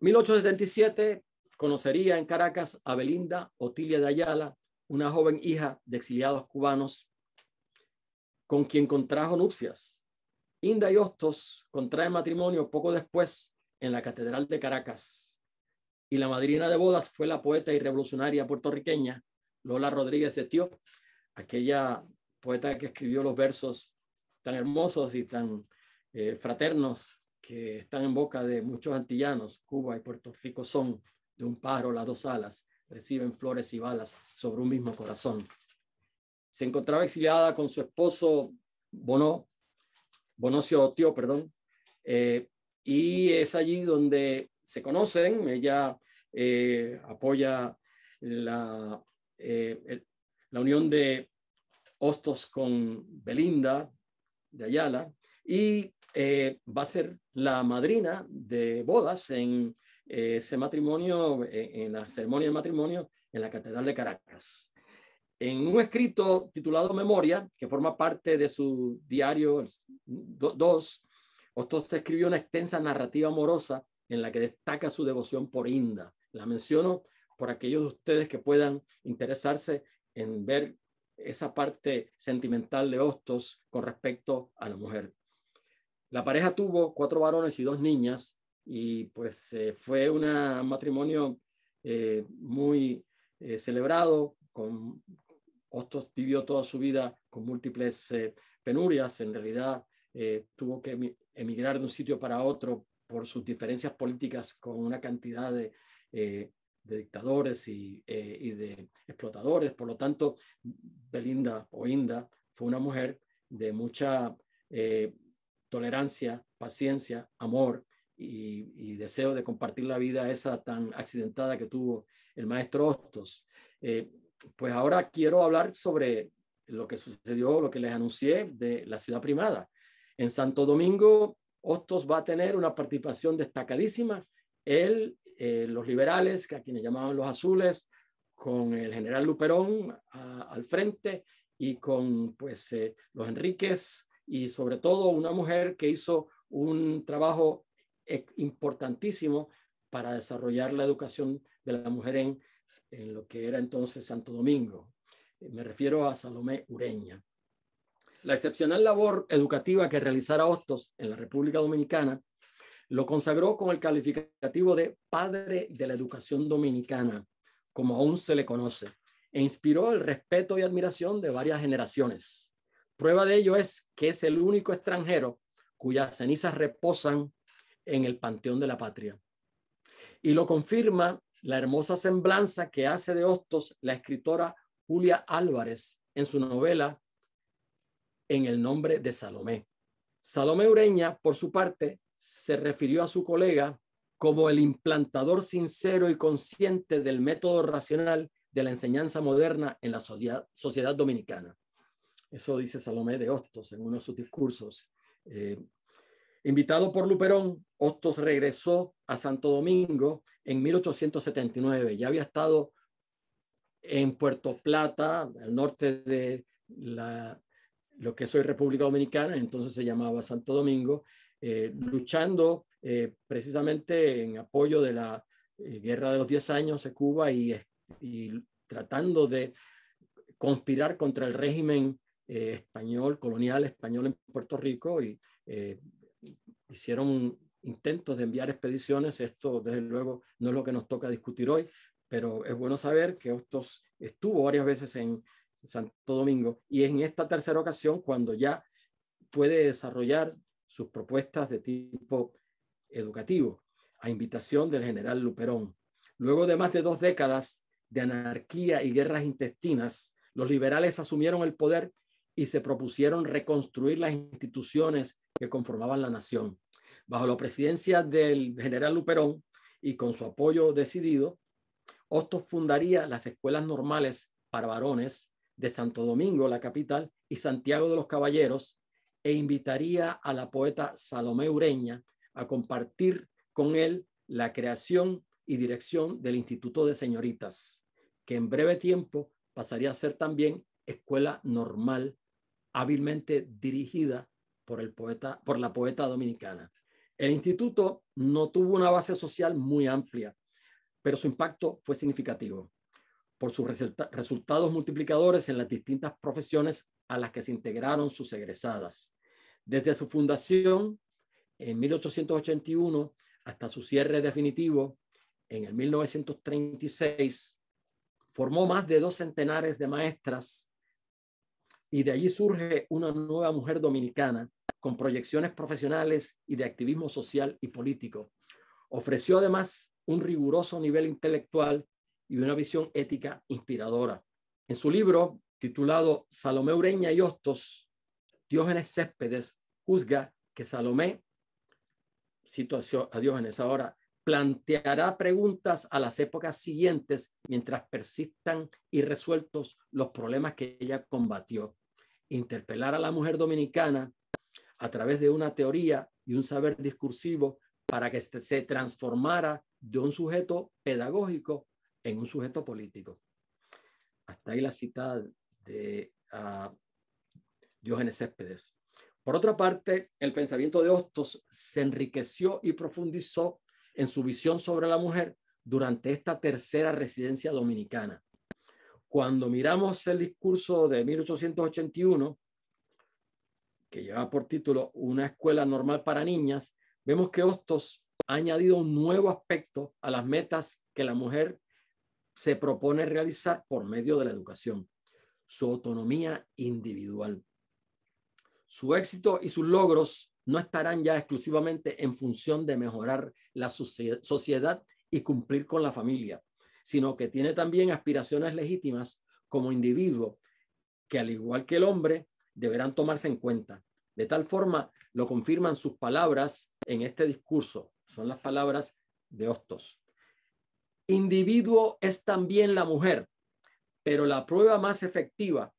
1877 Conocería en Caracas a Belinda Otilia de Ayala, una joven hija de exiliados cubanos, con quien contrajo nupcias. Inda y Hostos contraen matrimonio poco después en la Catedral de Caracas. Y la madrina de bodas fue la poeta y revolucionaria puertorriqueña Lola Rodríguez de Tío, aquella poeta que escribió los versos tan hermosos y tan eh, fraternos que están en boca de muchos antillanos, Cuba y Puerto Rico son de un pájaro las dos alas, reciben flores y balas sobre un mismo corazón. Se encontraba exiliada con su esposo Bono, Bonocio Tío, perdón, eh, y es allí donde se conocen, ella eh, apoya la, eh, la unión de Hostos con Belinda de Ayala y va a ser la madrina de bodas en ese matrimonio, en, la ceremonia del matrimonio, en la Catedral de Caracas. En un escrito titulado Memoria, que forma parte de su diario 2, Hostos escribió una extensa narrativa amorosa en la que destaca su devoción por Inda. La menciono por aquellos de ustedes que puedan interesarse en ver esa parte sentimental de Hostos con respecto a la mujer. La pareja tuvo cuatro varones y dos niñas y pues eh, fue un matrimonio eh, muy eh, celebrado, con, Hostos vivió toda su vida con múltiples penurias, en realidad tuvo que emigrar de un sitio para otro por sus diferencias políticas con una cantidad de, dictadores y, y, de explotadores, por lo tanto, Belinda o Inda fue una mujer de mucha tolerancia, paciencia, amor, y, deseo de compartir la vida esa tan accidentada que tuvo el maestro Hostos. Eh, pues ahora quiero hablar sobre lo que sucedió, lo que les anuncié de la ciudad primada. En Santo Domingo, Hostos va a tener una participación destacadísima. Él, eh, los liberales, que a quienes llamaban los azules, con el general Luperón al frente y con pues, eh, los Enríquez y sobre todo una mujer que hizo un trabajo eh, importantísimo para desarrollar la educación de la mujer en, en lo que era entonces Santo Domingo. Eh, me refiero a Salomé Ureña. La excepcional labor educativa que realizara Hostos en la República Dominicana lo consagró con el calificativo de padre de la educación dominicana, como aún se le conoce, e inspiró el respeto y admiración de varias generaciones. Prueba de ello es que es el único extranjero cuyas cenizas reposan en el Panteón de la Patria. Y lo confirma la hermosa semblanza que hace de Hostos la escritora Julia Álvarez en su novela En el nombre de Salomé. Salomé Ureña, por su parte, se refirió a su colega como el implantador sincero y consciente del método racional de la enseñanza moderna en la sociedad, dominicana. Eso dice Salomé de Hostos en uno de sus discursos eh, Invitado por Luperón, Hostos regresó a Santo Domingo en 1879. Ya había estado en Puerto Plata, al norte de la, lo que es hoy República Dominicana, entonces se llamaba Santo Domingo, eh, luchando eh, precisamente en apoyo de la eh, Guerra de los Diez Años de Cuba y, y tratando de conspirar contra el régimen español, colonial español en Puerto Rico y hicieron intentos de enviar expediciones. Esto, desde luego, no es lo que nos toca discutir hoy, pero es bueno saber que estos estuvo varias veces en Santo Domingo y en esta tercera ocasión cuando ya puede desarrollar sus propuestas de tipo educativo a invitación del general Luperón. Luego de más de dos décadas de anarquía y guerras intestinas, los liberales asumieron el poder y se propusieron reconstruir las instituciones que conformaban la nación. Bajo la presidencia del general Luperón y con su apoyo decidido, Hostos fundaría las escuelas normales para varones de Santo Domingo, la capital, y Santiago de los Caballeros, e invitaría a la poeta Salomé Ureña a compartir con él la creación y dirección del Instituto de Señoritas, que en breve tiempo pasaría a ser también escuela normal hábilmente dirigida por, el poeta, por la poeta dominicana. El instituto no tuvo una base social muy amplia, pero su impacto fue significativo por sus resultados multiplicadores en las distintas profesiones a las que se integraron sus egresadas. Desde su fundación en 1881 hasta su cierre definitivo en el 1936, formó más de dos centenares de maestras y de allí surge una nueva mujer dominicana con proyecciones profesionales y de activismo social y político. Ofreció además un riguroso nivel intelectual y una visión ética inspiradora. En su libro, titulado Salomé Ureña y Hostos, Diógenes Céspedes juzga que Salomé, situación a Diógenes ahora, planteará preguntas a las épocas siguientes mientras persistan irresueltos los problemas que ella combatió interpelar a la mujer dominicana a través de una teoría y un saber discursivo para que este, se transformara de un sujeto pedagógico en un sujeto político. Hasta ahí la citada de uh, Diógenes Céspedes. Por otra parte, el pensamiento de Hostos se enriqueció y profundizó en su visión sobre la mujer durante esta tercera residencia dominicana. Cuando miramos el discurso de 1881, que lleva por título Una escuela normal para niñas, vemos que Hostos ha añadido un nuevo aspecto a las metas que la mujer se propone realizar por medio de la educación, su autonomía individual. Su éxito y sus logros no estarán ya exclusivamente en función de mejorar la sociedad y cumplir con la familia, sino que tiene también aspiraciones legítimas como individuo, que al igual que el hombre, deberán tomarse en cuenta. De tal forma, lo confirman sus palabras en este discurso. Son las palabras de Hostos. Individuo es también la mujer, pero la prueba más efectiva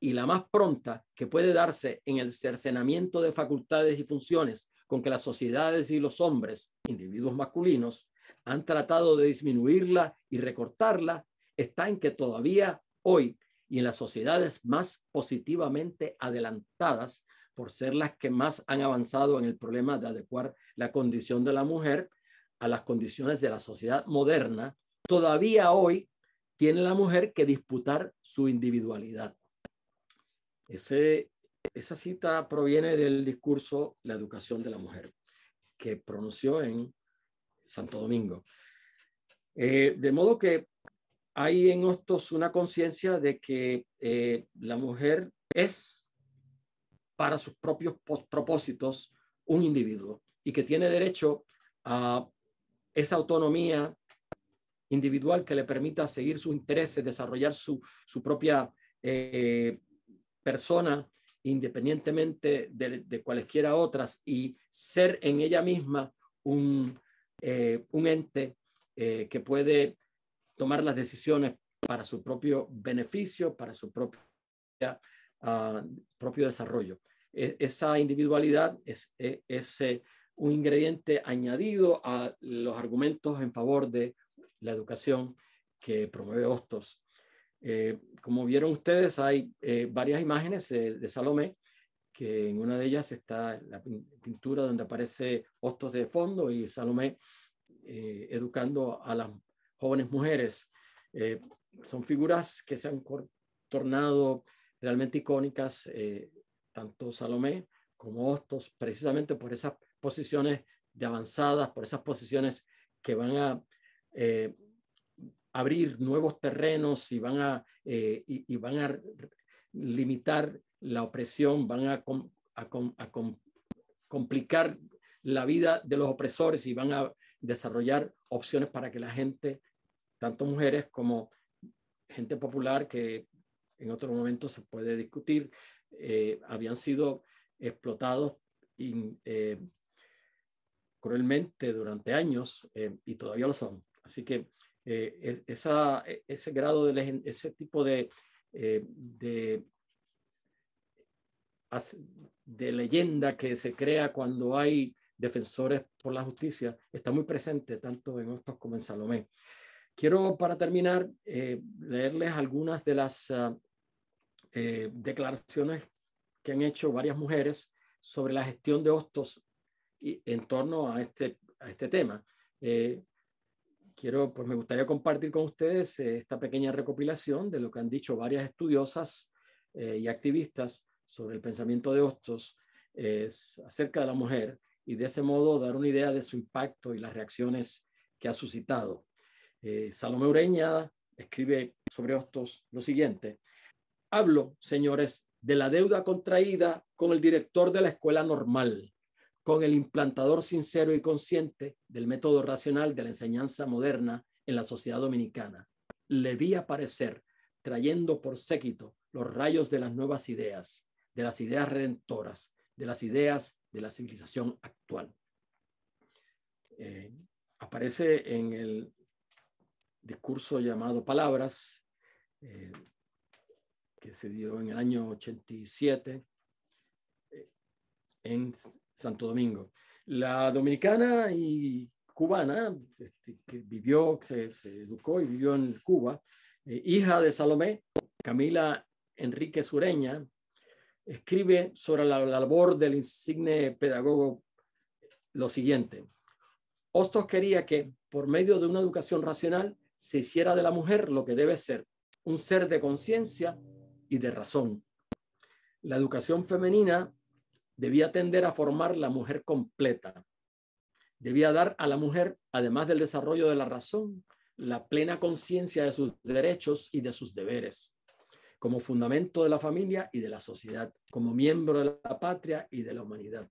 y la más pronta que puede darse en el cercenamiento de facultades y funciones con que las sociedades y los hombres, individuos masculinos, han tratado de disminuirla y recortarla está en que todavía hoy y en las sociedades más positivamente adelantadas, por ser las que más han avanzado en el problema de adecuar la condición de la mujer a las condiciones de la sociedad moderna, todavía hoy tiene la mujer que disputar su individualidad. esa cita proviene del discurso La educación de la mujer, que pronunció en Santo Domingo. Eh, de modo que hay en Hostos una conciencia de que eh, la mujer es para sus propios propósitos un individuo y que tiene derecho a esa autonomía individual que le permita seguir sus intereses, desarrollar su, propia eh, persona independientemente de, cualesquiera otras y ser en ella misma un, eh, un ente eh, que puede tomar las decisiones para su propio beneficio, para su ah, propio desarrollo. E, esa individualidad es, e, eh, un ingrediente añadido a los argumentos en favor de la educación que promueve Hostos. como vieron ustedes, hay varias imágenes de Salomé que en una de ellas está la pintura donde aparece Hostos de fondo y Salomé eh, educando a las jóvenes mujeres. Eh, son figuras que se han tornado realmente icónicas, eh, tanto Salomé como Hostos, precisamente por esas posiciones de avanzadas, por esas posiciones que van a abrir nuevos terrenos y van a, y van a limitar la opresión, van a, complicar la vida de los opresores y van a desarrollar opciones para que la gente, tanto mujeres como gente popular, que en otro momento se puede discutir, eh, habían sido explotados eh, cruelmente durante años eh, y todavía lo son. Así que e, ese grado de ese tipo de de leyenda que se crea cuando hay defensores por la justicia está muy presente tanto en Hostos como en Salomé. Quiero, para terminar, eh, leerles algunas de las ah, eh, declaraciones que han hecho varias mujeres sobre la gestión de Hostos y, en torno a este, a este tema. Eh, quiero, pues me gustaría compartir con ustedes esta pequeña recopilación de lo que han dicho varias estudiosas y activistas sobre el pensamiento de Hostos es acerca de la mujer y de ese modo dar una idea de su impacto y las reacciones que ha suscitado. Eh, Salomé Ureña escribe sobre Hostos lo siguiente. Hablo, señores, de la deuda contraída con el director de la escuela normal, con el implantador sincero y consciente del método racional de la enseñanza moderna en la sociedad dominicana. Le vi aparecer trayendo por séquito los rayos de las nuevas ideas, de las ideas redentoras, de las ideas de la civilización actual. Eh, aparece en el discurso llamado Palabras, eh, que se dio en el año 87 eh, en Santo Domingo. La dominicana y cubana, este, que vivió, se, se, educó y vivió en Cuba, hija de Salomé, Camila Enrique Sureña, escribe sobre la, labor del insigne pedagogo lo siguiente. Hostos quería que, por medio de una educación racional, se hiciera de la mujer lo que debe ser, un ser de conciencia y de razón. La educación femenina debía tender a formar la mujer completa. Debía dar a la mujer, además del desarrollo de la razón, la plena conciencia de sus derechos y de sus deberes como fundamento de la familia y de la sociedad, como miembro de la patria y de la humanidad.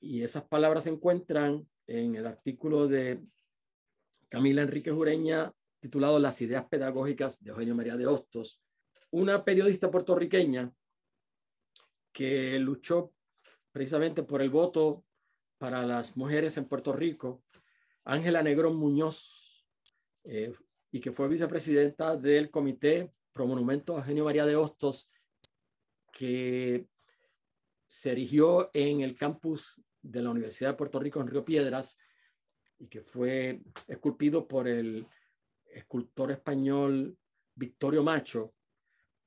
Y esas palabras se encuentran en el artículo de Camila Enrique Jureña titulado Las ideas pedagógicas de Eugenio María de Hostos, una periodista puertorriqueña que luchó precisamente por el voto para las mujeres en Puerto Rico, Ángela Negrón Muñoz, eh, y que fue vicepresidenta del Comité monumento a Eugenio María de Hostos, que se erigió en el campus de la Universidad de Puerto Rico en Río Piedras y que fue esculpido por el escultor español Victorio Macho,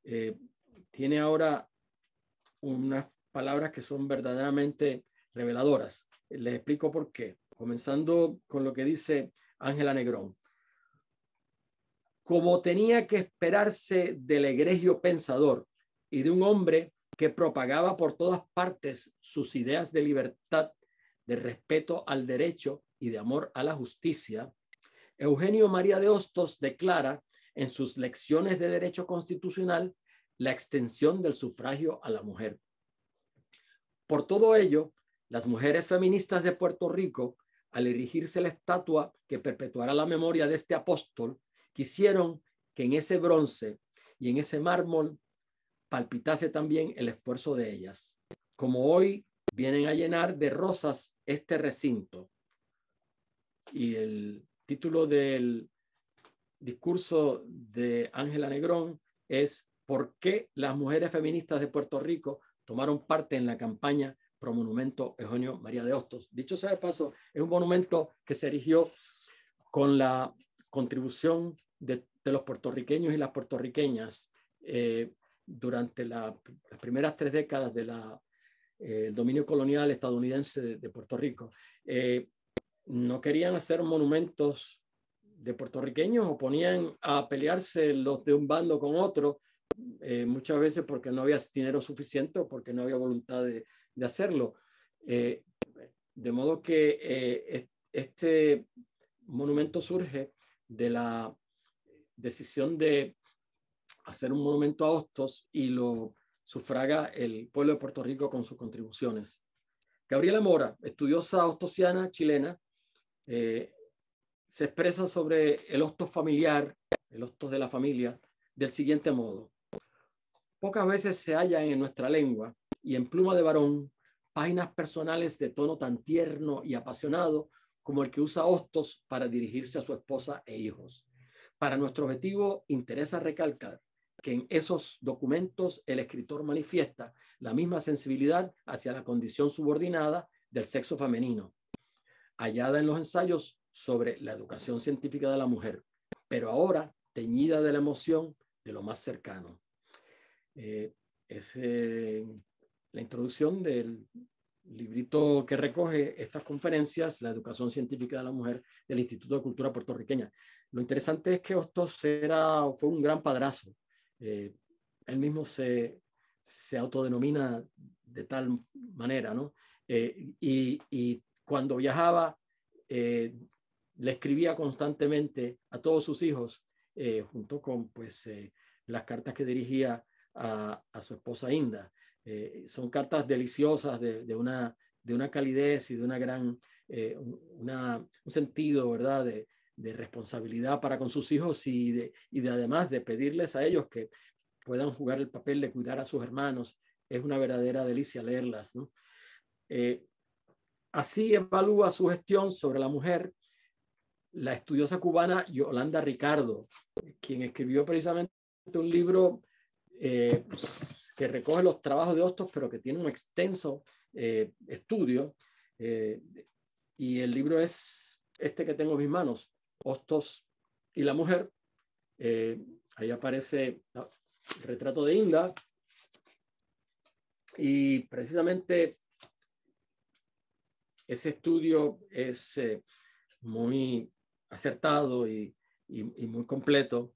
eh, tiene ahora unas palabras que son verdaderamente reveladoras. Les explico por qué. Comenzando con lo que dice Ángela Negrón como tenía que esperarse del egregio pensador y de un hombre que propagaba por todas partes sus ideas de libertad, de respeto al derecho y de amor a la justicia, Eugenio María de Hostos declara en sus lecciones de derecho constitucional la extensión del sufragio a la mujer. Por todo ello, las mujeres feministas de Puerto Rico, al erigirse la estatua que perpetuará la memoria de este apóstol, Quisieron que en ese bronce y en ese mármol palpitase también el esfuerzo de ellas, como hoy vienen a llenar de rosas este recinto. Y el título del discurso de Ángela Negrón es ¿Por qué las mujeres feministas de Puerto Rico tomaron parte en la campaña pro monumento Eugenio María de Hostos? Dicho sea de paso, es un monumento que se erigió con la contribución de, los puertorriqueños y las puertorriqueñas eh, durante las primeras tres décadas del eh, dominio colonial estadounidense de, Puerto Rico. Eh, no querían hacer monumentos de puertorriqueños o ponían a pelearse los de un bando con otro, muchas veces porque no había dinero suficiente o porque no había voluntad de, de hacerlo. de modo que este monumento surge de la decisión de hacer un monumento a Hostos y lo sufraga el pueblo de Puerto Rico con sus contribuciones. Gabriela Mora, estudiosa ostosiana chilena, eh, se expresa sobre el hostos familiar, el hostos de la familia, del siguiente modo. Pocas veces se hallan en nuestra lengua y en pluma de varón páginas personales de tono tan tierno y apasionado como el que usa hostos para dirigirse a su esposa e hijos. Para nuestro objetivo, interesa recalcar que en esos documentos el escritor manifiesta la misma sensibilidad hacia la condición subordinada del sexo femenino, hallada en los ensayos sobre la educación científica de la mujer, pero ahora teñida de la emoción de lo más cercano. Eh, es la introducción del librito que recoge estas conferencias, La educación científica de la mujer del Instituto de Cultura Puertorriqueña. Lo interesante es que Hostos era, fue un gran padrazo. Eh, él mismo se, se, autodenomina de tal manera, ¿no? Eh, y, cuando viajaba, eh, le escribía constantemente a todos sus hijos, junto con pues, las cartas que dirigía a su esposa Inda. Eh, son cartas deliciosas de, una, de una calidez y de una gran, eh, un sentido, ¿verdad? De, responsabilidad para con sus hijos y, de, y de además de pedirles a ellos que puedan jugar el papel de cuidar a sus hermanos. Es una verdadera delicia leerlas, eh, así evalúa su gestión sobre la mujer la estudiosa cubana Yolanda Ricardo, quien escribió precisamente un libro que recoge los trabajos de Hostos, pero que tiene un extenso eh, estudio. Eh, y el libro es este que tengo en mis manos, Hostos y la mujer. Eh, ahí aparece ah, el retrato de Inda. Y precisamente ese estudio es muy acertado y, y muy completo.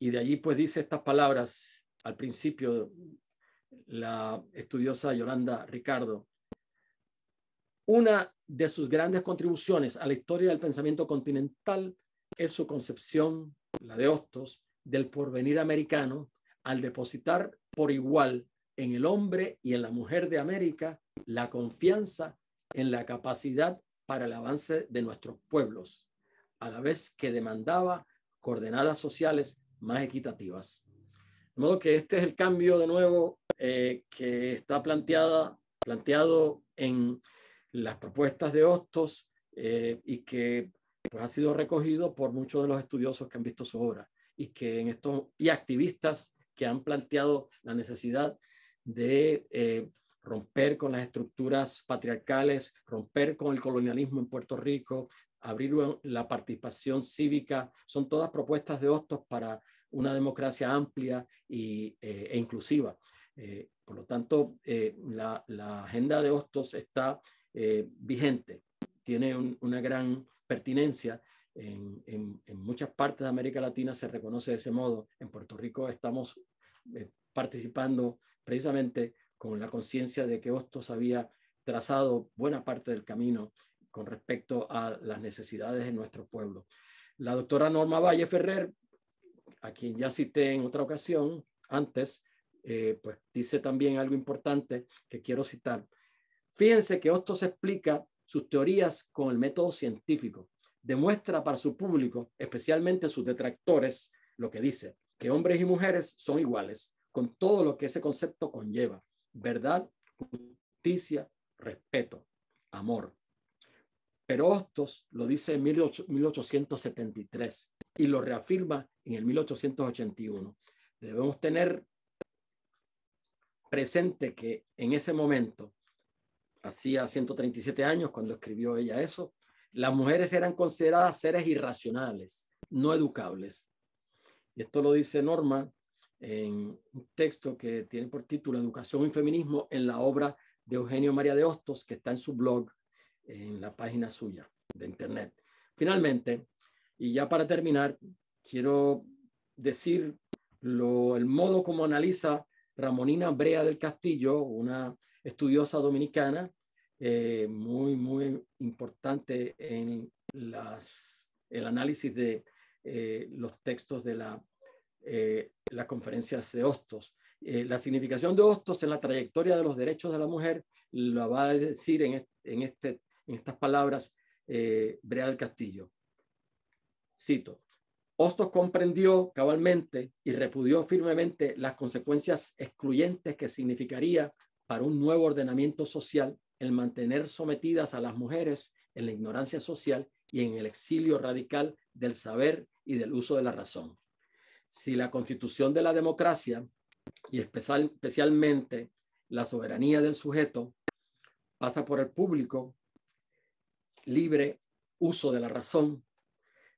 Y de allí pues dice estas palabras al principio la estudiosa Yolanda Ricardo. Una de sus grandes contribuciones a la historia del pensamiento continental es su concepción, la de Hostos, del porvenir americano al depositar por igual en el hombre y en la mujer de América la confianza en la capacidad para el avance de nuestros pueblos, a la vez que demandaba coordenadas sociales más equitativas. De modo que este es el cambio de nuevo eh, que está planteada, planteado en las propuestas de Hostos eh, y que pues, ha sido recogido por muchos de los estudiosos que han visto su obra y, que en y activistas que han planteado la necesidad de eh, romper con las estructuras patriarcales, romper con el colonialismo en Puerto Rico, abrir la participación cívica. Son todas propuestas de Hostos para una democracia amplia y, eh, e inclusiva. Eh, por lo tanto, eh, la, agenda de Hostos está vigente, tiene una gran pertinencia. En, en, muchas partes de América Latina se reconoce de ese modo. En Puerto Rico estamos participando precisamente con la conciencia de que Hostos había trazado buena parte del camino con respecto a las necesidades de nuestro pueblo. La doctora Norma Valle Ferrer a quien ya cité en otra ocasión antes, eh, pues dice también algo importante que quiero citar. Fíjense que Hostos explica sus teorías con el método científico. Demuestra para su público, especialmente sus detractores, lo que dice, que hombres y mujeres son iguales, con todo lo que ese concepto conlleva. Verdad, justicia, respeto, amor. Pero Hostos lo dice en 1873 y lo reafirma en el 1881. Debemos tener presente que en ese momento, hacía 137 años cuando escribió ella eso, las mujeres eran consideradas seres irracionales, no educables. Y esto lo dice Norma en un texto que tiene por título Educación y Feminismo en la obra de Eugenio María de Hostos, que está en su blog en la página suya de Internet. Finalmente, y ya para terminar, quiero decir lo, el modo como analiza Ramonina Brea del Castillo, una estudiosa dominicana eh, muy, muy importante en las, el análisis de eh, los textos de la, eh, las conferencias de Hostos. Eh, la significación de Hostos en la trayectoria de los derechos de la mujer lo va a decir en, este, en este en estas palabras eh, Brea del Castillo. Cito, Hostos comprendió cabalmente y repudió firmemente las consecuencias excluyentes que significaría para un nuevo ordenamiento social el mantener sometidas a las mujeres en la ignorancia social y en el exilio radical del saber y del uso de la razón. Si la constitución de la democracia, y especialmente la soberanía del sujeto, pasa por el público libre uso de la razón,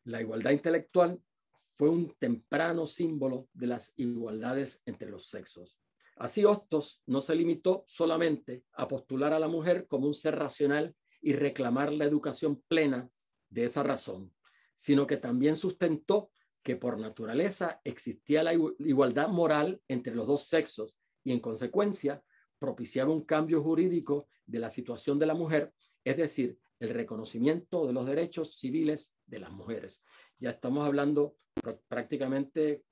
la igualdad intelectual fue un temprano símbolo de las igualdades entre los sexos. Así Hostos no se limitó solamente a postular a la mujer como un ser racional y reclamar la educación plena de esa razón, sino que también sustentó que por naturaleza existía la igualdad moral entre los dos sexos y en consecuencia propiciaba un cambio jurídico de la situación de la mujer, es decir, el reconocimiento de los derechos civiles de las mujeres. Ya estamos hablando prácticamente,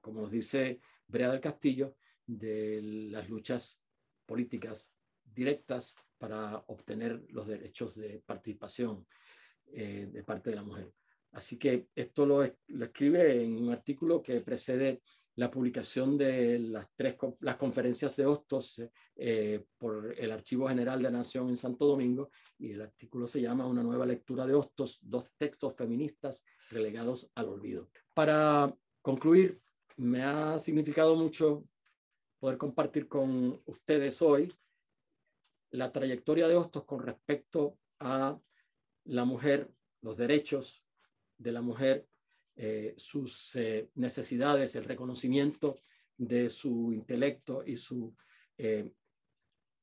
como nos dice Brea del Castillo, de las luchas políticas directas para obtener los derechos de participación eh, de parte de la mujer. Así que esto lo escribe en un artículo que precede la publicación de las tres las conferencias de Hostos eh, por el Archivo General de Nación en Santo Domingo y el artículo se llama Una nueva lectura de Hostos, dos textos feministas relegados al olvido. Para concluir, me ha significado mucho poder compartir con ustedes hoy la trayectoria de Hostos con respecto a la mujer, los derechos de la mujer eh, sus eh, necesidades, el reconocimiento de su intelecto y su eh,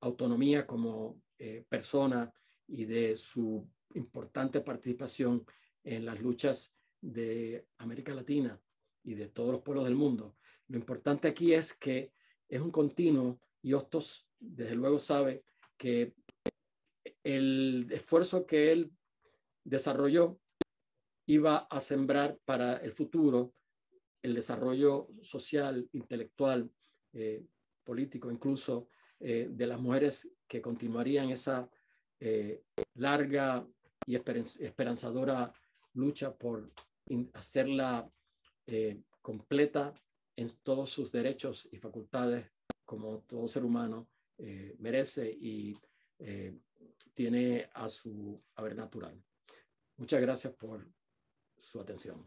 autonomía como persona y de su importante participación en las luchas de América Latina y de todos los pueblos del mundo. Lo importante aquí es que es un continuo y Hostos desde luego sabe que el esfuerzo que él desarrolló iba a sembrar para el futuro el desarrollo social, intelectual, eh, político incluso, eh, de las mujeres que continuarían esa eh, larga y esperanzadora lucha por hacerla completa en todos sus derechos y facultades como todo ser humano merece y tiene a su haber natural. Muchas gracias por su atención.